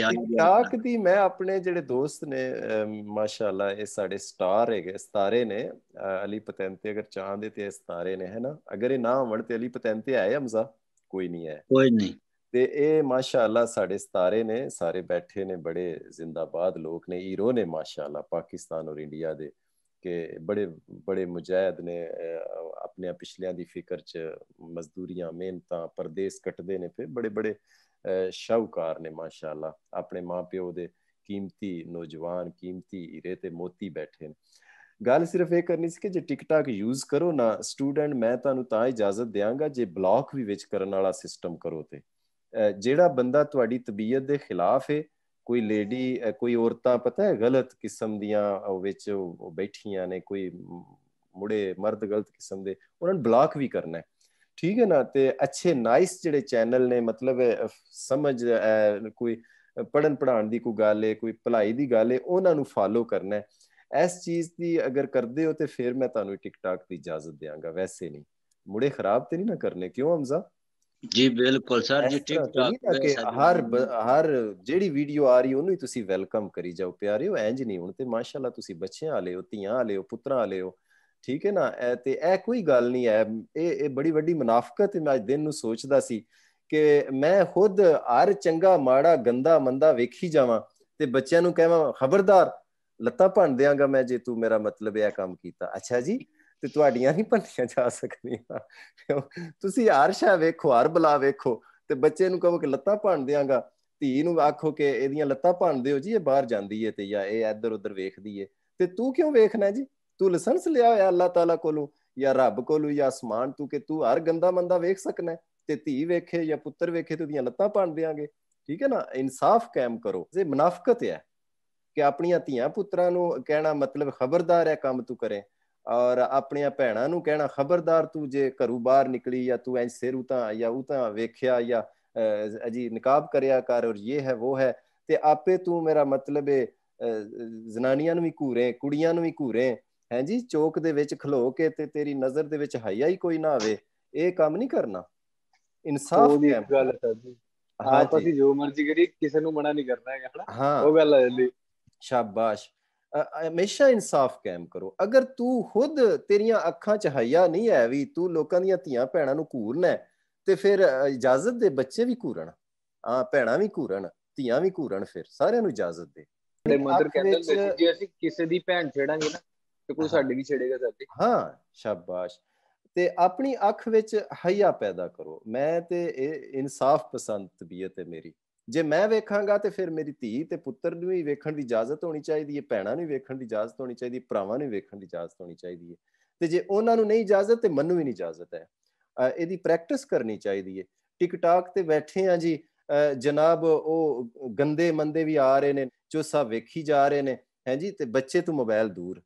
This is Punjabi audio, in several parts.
ਇਸ਼ਾਕ ਦੀ ਮੈਂ ਆਪਣੇ ਜਿਹੜੇ ਦੋਸਤ ਨੇ ਮਾਸ਼ਾਅੱਲਾ ਇਹ ਸਾਡੇ ਸਟਾਰ ਹੈਗੇ ਸਤਾਰੇ ਨੇ ਅਲੀ ਪਤੈਂਤੇ ਅਗਰ ਚਾਹਦੇ ਤੇ ਸਤਾਰੇ ਨੇ ਹੈਨਾ ਅਗਰ ਇਹ ਨਾ ਹੋਣ ਤੇ ਅਲੀ ਪਤੈਂਤੇ ਆਏ ਹਮਜ਼ਾ ਕੋਈ ਨਹੀਂ ਹੈ ਕੋਈ ਨਹੀਂ ਤੇ ਇਹ ਮਾਸ਼ਾਅੱਲਾ ਸਾਡੇ ਸਤਾਰੇ ਨੇ ਸਾਰੇ ਬੈਠੇ ਨੇ ਬੜੇ ਜ਼ਿੰਦਾਬਾਦ ਲੋਕ ਨੇ ਹੀਰੋ ਨੇ ਮਾਸ਼ਾਅੱਲਾ ਪਾਕਿਸਤਾਨ ਔਰ ਇੰਡੀਆ ਦੇ ਕਿ ਬੜੇ ਬੜੇ ਮੁਜਾਹਿਦ ਨੇ ਆਪਣੇ ਪਿਛਲਿਆਂ ਦੀ ਫਿਕਰ ਚ ਮਜ਼ਦੂਰੀਆਂ ਮਿਹਨਤਾਂ ਪਰਦੇਸ ਕੱਟਦੇ ਨੇ ਫਿਰ ਬੜੇ ਬੜੇ ਸ਼ਾਹੂਕਾਰ ਨੇ ਮਾਸ਼ਾਅੱਲਾ ਆਪਣੇ ਮਾਪਿਓ ਦੇ ਕੀਮਤੀ ਨੌਜਵਾਨ ਕੀਮਤੀ ਹੀਰੇ ਤੇ ਮੋਤੀ ਬੈਠੇ ਨੇ ਗੱਲ ਸਿਰਫ ਇਹ ਕਰਨੀ ਸੀ ਕਿ ਜੇ ਟਿਕਟਾਕ ਯੂਜ਼ ਕਰੋ ਨਾ ਸਟੂਡੈਂਟ ਮੈਂ ਤੁਹਾਨੂੰ ਤਾਂ ਇਜਾਜ਼ਤ ਦੇਵਾਂਗਾ ਜੇ ਬਲੌਕ ਵੀ ਵਿੱਚ ਕਰਨ ਵਾਲਾ ਸਿਸਟਮ ਕਰੋ ਤੇ ਜਿਹੜਾ ਬੰਦਾ ਤੁਹਾਡੀ ਤਬੀਅਤ ਦੇ ਖਿਲਾਫ ਹੈ ਕੋਈ ਲੇਡੀ ਕੋਈ ਔਰਤਾਂ ਪਤਾ ਹੈ ਗਲਤ ਕਿਸਮ ਦੀਆਂ ਵਿੱਚ ਬੈਠੀਆਂ ਨੇ ਕੋਈ ਮੁੜੇ ਮਰਦ ਗਲਤ ਕਿਸਮ ਦੇ ਉਹਨਾਂ ਨੂੰ ਬਲੌਕ ਵੀ ਕਰਨਾ ਹੈ ਠੀਕ ਹੈ ਨਾ ਤੇ ਅੱਛੇ ਨਾਈਸ ਜਿਹੜੇ ਚੈਨਲ ਨੇ ਮਤਲਬ ਸਮਝ ਕੋਈ ਪੜਨ ਪੜਾਣ ਦੀ ਕੋਈ ਗੱਲ ਹੈ ਕੋਈ ਭਲਾਈ ਦੀ ਗੱਲ ਹੈ ਉਹਨਾਂ ਨੂੰ ਫਾਲੋ ਕਰਨਾ ਹੈ ਇਸ ਚੀਜ਼ ਦੀ ਅਗਰ ਕਰਦੇ ਹੋ ਤੇ ਫਿਰ ਮੈਂ ਤੁਹਾਨੂੰ ਟਿਕਟਾਕ ਦੀ ਇਜਾਜ਼ਤ ਦੇਵਾਂਗਾ ਵੈਸੇ ਨਹੀਂ ਮੁੜੇ ਖਰਾਬ ਤੇ ਨਹੀਂ ਨਾ ਕਰਨੇ ਕਿਉਂ ਹਮਜ਼ਾ ਜੀ ਬਿਲਕੁਲ ਸਰ ਜੀ ਟਿਕਟਾਕ ਤੇ ਹਰ ਹਰ ਜਿਹੜੀ ਵੀਡੀਓ ਆ ਰਹੀ ਉਹਨੂੰ ਹੀ ਤੁਸੀਂ ਵੈਲਕਮ ਕਰੀ ਜਾਓ ਪਿਆਰਿਓ ਇੰਜ ਨਹੀਂ ਹੁਣ ਤੇ ਮਾਸ਼ਾਅੱਲਾ ਤੁਸੀਂ ਬੱਚਿਆਂ ਵਾਲੇ ਹੋ ਧੀਆਂ ਵਾਲੇ ਹੋ ਪੁੱਤਰਾਂ ਵਾਲੇ ਹੋ ਠੀਕ ਹੈ ਨਾ ਤੇ ਇਹ ਕੋਈ ਗੱਲ ਨਹੀਂ ਹੈ ਇਹ ਇਹ ਬੜੀ ਵੱਡੀ ਮਨਾਫਕਤ ਮੈਂ ਅੱਜ ਦਿਨ ਨੂੰ ਸੋਚਦਾ ਸੀ ਕਿ ਮੈਂ ਖੁਦ ਹਰ ਚੰਗਾ ਮਾੜਾ ਗੰਦਾ ਮੰਦਾ ਵੇਖੀ ਜਾਵਾਂ ਤੇ ਬੱਚਿਆਂ ਨੂੰ ਕਹਾਂ ਖਬਰਦਾਰ ਲੱਤਾ ਭੰਨ ਦਿਆਂਗਾ ਮੈਂ ਜੇ ਤੂੰ ਮੇਰਾ ਮਤਲਬ ਇਹ ਕੰਮ ਕੀਤਾ ਅੱਛਾ ਜੀ ਤੇ ਤੁਹਾਡੀਆਂ ਨਹੀਂ ਭੰਨੀਆਂ ਜਾ ਸਕਦੀਆਂ ਤੁਸੀਂ ਹਰ ਸ਼ਾ ਵੇਖੋ ਹਰ ਬਲਾ ਵੇਖੋ ਤੇ ਬੱਚੇ ਨੂੰ ਕਹੋ ਕਿ ਲੱਤਾ ਭੰਨ ਦਿਆਂਗਾ ਧੀ ਨੂੰ ਆਖੋ ਕਿ ਇਹਦੀਆਂ ਲੱਤਾ ਭੰਨ ਦਿਓ ਜੀ ਇਹ ਬਾਹਰ ਜਾਂਦੀ ਏ ਤੇ ਜਾਂ ਇਹ ਇੱਧਰ ਉੱਧਰ ਵੇਖਦੀ ਏ ਤੇ ਤੂੰ ਕਿਉਂ ਵੇਖਣਾ ਜੀ ਤੂੰ ਲਾਇਸੈਂਸ ਲਿਆ ਹੋਇਆ ਅੱਲਾਹ ਤਾਲਾ ਕੋਲੋਂ ਜਾਂ ਰੱਬ ਕੋਲੋਂ ਜਾਂ ਅਸਮਾਨ ਤੂੰ ਕਿ ਤੂੰ ਹਰ ਗੰਦਾ ਮੰਦਾ ਵੇਖ ਸਕਣਾ ਤੇ ਧੀ ਵੇਖੇ ਜਾਂ ਪੁੱਤਰ ਵੇਖੇ ਤੇ ਉਹਦੀਆਂ ਲੱਤਾਂ ਪਾਣ ਦੇਾਂਗੇ ਠੀਕ ਹੈ ਨਾ ਇਨਸਾਫ ਕਾਇਮ ਕਰੋ ਜੇ ਮਨਾਫਕਤ ਹੈ ਕਿ ਆਪਣੀਆਂ ਧੀਆਂ ਪੁੱਤਰਾਂ ਨੂੰ ਕਹਿਣਾ ਮਤਲਬ ਖਬਰਦਾਰ ਹੈ ਕੰਮ ਤੂੰ ਕਰੇ ਔਰ ਆਪਣੀਆਂ ਭੈਣਾਂ ਨੂੰ ਕਹਿਣਾ ਖਬਰਦਾਰ ਤੂੰ ਜੇ ਘਰੋਂ ਬਾਹਰ ਨਿਕਲੀ ਜਾਂ ਤੂੰ ਐਂ ਸਿਰ ਉਤਾਂ ਜਾਂ ਤਾਂ ਵੇਖਿਆ ਜਾਂ ਅਜੀ ਨਿਕਾਬ ਕਰਿਆ ਕਰ ਔਰ ਇਹ ਹੈ ਉਹ ਹੈ ਤੇ ਆਪੇ ਤੂੰ ਮੇਰਾ ਮਤਲਬ ਹੈ ਜ਼ਨਾਨੀਆਂ ਨੂੰ ਵੀ ਘੂਰੇ ਕੁੜੀਆਂ ਨੂੰ ਵੀ ਘੂਰੇ ਹੈ ਜੀ ਚੌਕ ਦੇ ਵਿੱਚ ਖਲੋ ਕੇ ਤੇ ਤੇਰੀ ਨਜ਼ਰ ਦੇ ਵਿੱਚ ਹਈਆ ਹੀ ਕੋਈ ਨਾ ਆਵੇ ਇਹ ਕੰਮ ਨਹੀਂ ਕਰਨਾ ਇਨਸਾਫ ਦੀ ਗੱਲ ਹੈ ਸਰ ਜੀ ਹਾਂ ਤੁਸੀਂ ਜੋ ਮਰਜ਼ੀ ਕਰੀ ਕਿਸੇ ਨੂੰ ਮਨਾ ਨਹੀਂ ਕਰਨਾ ਹੈਗਾ ਹਨਾ ਉਹ ਗੱਲ ਹੈ ਜੀ ਸ਼ਾਬਾਸ਼ ਹਮੇਸ਼ਾ ਇਨਸਾਫ ਕਾਇਮ ਕਰੋ ਅਗਰ ਤੂੰ ਖੁਦ ਤੇਰੀਆਂ ਅੱਖਾਂ 'ਚ ਹਈਆ ਨਹੀਂ ਹੈ ਵੀ ਤੂੰ ਲੋਕਾਂ ਦੀਆਂ ਧੀਆਂ ਭੈਣਾਂ ਨੂੰ ਘੂਰਨਾ ਤੇ ਫਿਰ ਇਜਾਜ਼ਤ ਦੇ ਬੱਚੇ ਵੀ ਘੂਰਣ ਆ ਭੈਣਾਂ ਵੀ ਘੂਰਣ ਧੀਆਂ ਵੀ ਘੂਰਣ ਫਿਰ ਸਾਰਿਆਂ ਨੂੰ ਇਜਾਜ਼ਤ ਦੇ ਮਦਰ ਕਹਿੰਦੇ ਸੀ ਜੇ ਅਸੀਂ ਕਿਸੇ ਦੀ ਭੈਣ ਛੇੜਾਂਗੇ ਨਾ ਕਿ ਕੋਈ ਸਾਡੇ ਵੀ ਛੇੜੇਗਾ ਸਾਡੇ ਹਾਂ ਸ਼ਾਬਾਸ਼ ਤੇ ਆਪਣੀ ਅੱਖ ਵਿੱਚ ਹਈਆ ਪੈਦਾ ਕਰੋ ਮੈਂ ਤੇ ਇਹ ਇਨਸਾਫ ਪਸੰਦ ਤਬੀਅਤ ਹੈ ਮੇਰੀ ਜੇ ਮੈਂ ਵੇਖਾਂਗਾ ਤੇ ਫਿਰ ਮੇਰੀ ਧੀ ਤੇ ਪੁੱਤਰ ਨੂੰ ਵੀ ਵੇਖਣ ਦੀ ਇਜਾਜ਼ਤ ਹੋਣੀ ਚਾਹੀਦੀ ਹੈ ਭੈਣਾਂ ਨੂੰ ਵੇਖਣ ਦੀ ਇਜਾਜ਼ਤ ਹੋਣੀ ਚਾਹੀਦੀ ਭਰਾਵਾਂ ਨੂੰ ਵੇਖਣ ਦੀ ਇਜਾਜ਼ਤ ਹੋਣੀ ਚਾਹੀਦੀ ਹੈ ਤੇ ਜੇ ਉਹਨਾਂ ਨੂੰ ਨਹੀਂ ਇਜਾਜ਼ਤ ਤੇ ਮੈਨੂੰ ਵੀ ਨਹੀਂ ਇਜਾਜ਼ਤ ਹੈ ਇਹਦੀ ਪ੍ਰੈਕਟਿਸ ਕਰਨੀ ਚਾਹੀਦੀ ਹੈ ਟਿਕਟਾਕ ਤੇ ਬੈਠੇ ਆ ਜੀ ਜਨਾਬ ਉਹ ਗੰਦੇ ਮੰਦੇ ਵੀ ਆ ਰਹੇ ਨੇ ਜੋ ਸਭ ਵੇਖੀ ਜਾ ਰਹੇ ਨੇ ਹੈ ਜੀ ਤੇ ਬੱਚੇ ਤੋਂ ਮੋਬਾਈਲ ਦੂਰ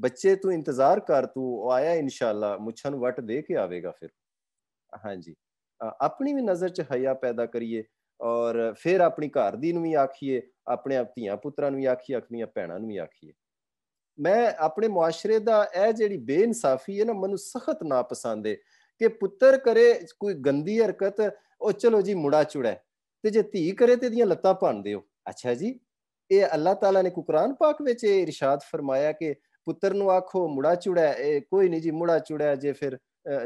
ਬੱਚੇ ਤੂੰ ਇੰਤਜ਼ਾਰ ਕਰ ਤੂੰ ਉਹ ਆਇਆ ਇਨਸ਼ਾਅੱਲਾ ਮੁੱਛਾਂ ਨੂੰ ਵੱਟ ਦੇ ਕੇ ਆਵੇਗਾ ਫਿਰ ਹਾਂਜੀ ਆਪਣੀ ਵੀ ਨਜ਼ਰ 'ਚ ਹਯਾ ਪੈਦਾ ਕਰੀਏ ਔਰ ਫਿਰ ਆਪਣੀ ਘਰ ਦੀ ਨੂੰ ਵੀ ਆਖੀਏ ਆਪਣੇ ਆਪ ਧੀਆਂ ਪੁੱਤਰਾਂ ਨੂੰ ਵੀ ਆਖੀਏ ਆਪਣੀਆਂ ਭੈਣਾਂ ਨੂੰ ਵੀ ਆਖੀਏ ਮੈਂ ਆਪਣੇ ਮੁਆਸ਼ਰੇ ਦਾ ਇਹ ਜਿਹੜੀ ਬੇਇਨਸਾਫੀ ਹੈ ਨਾ ਮੈਨੂੰ ਸਖਤ ਨਾਪਸੰਦ ਹੈ ਕਿ ਪੁੱਤਰ ਕਰੇ ਕੋਈ ਗੰਦੀ ਹਰਕਤ ਉਹ ਚਲੋ ਜੀ ਮੁੜਾ ਚੁੜਾ ਤੇ ਜੇ ਧੀ ਕਰੇ ਤੇ ਦੀਆਂ ਲੱਤਾਂ ਭੰਨ ਦਿਓ ਅੱਛਾ ਜੀ ਇਹ ਅੱਲਾਹ ਤਾਲਾ ਨੇ ਕੁਰਾਨ ਪਾਕ ਵਿੱਚ ਇਹ ਇਰਸ਼ਾਦ ਫਰਮਾਇਆ ਕਿ ਪੁੱਤਰ ਨੂੰ ਆਖੋ ਮੁੜਾ ਚੁੜਿਆ ਇਹ ਕੋਈ ਨਹੀਂ ਜੀ ਮੁੜਾ ਚੁੜਿਆ ਜੇ ਫਿਰ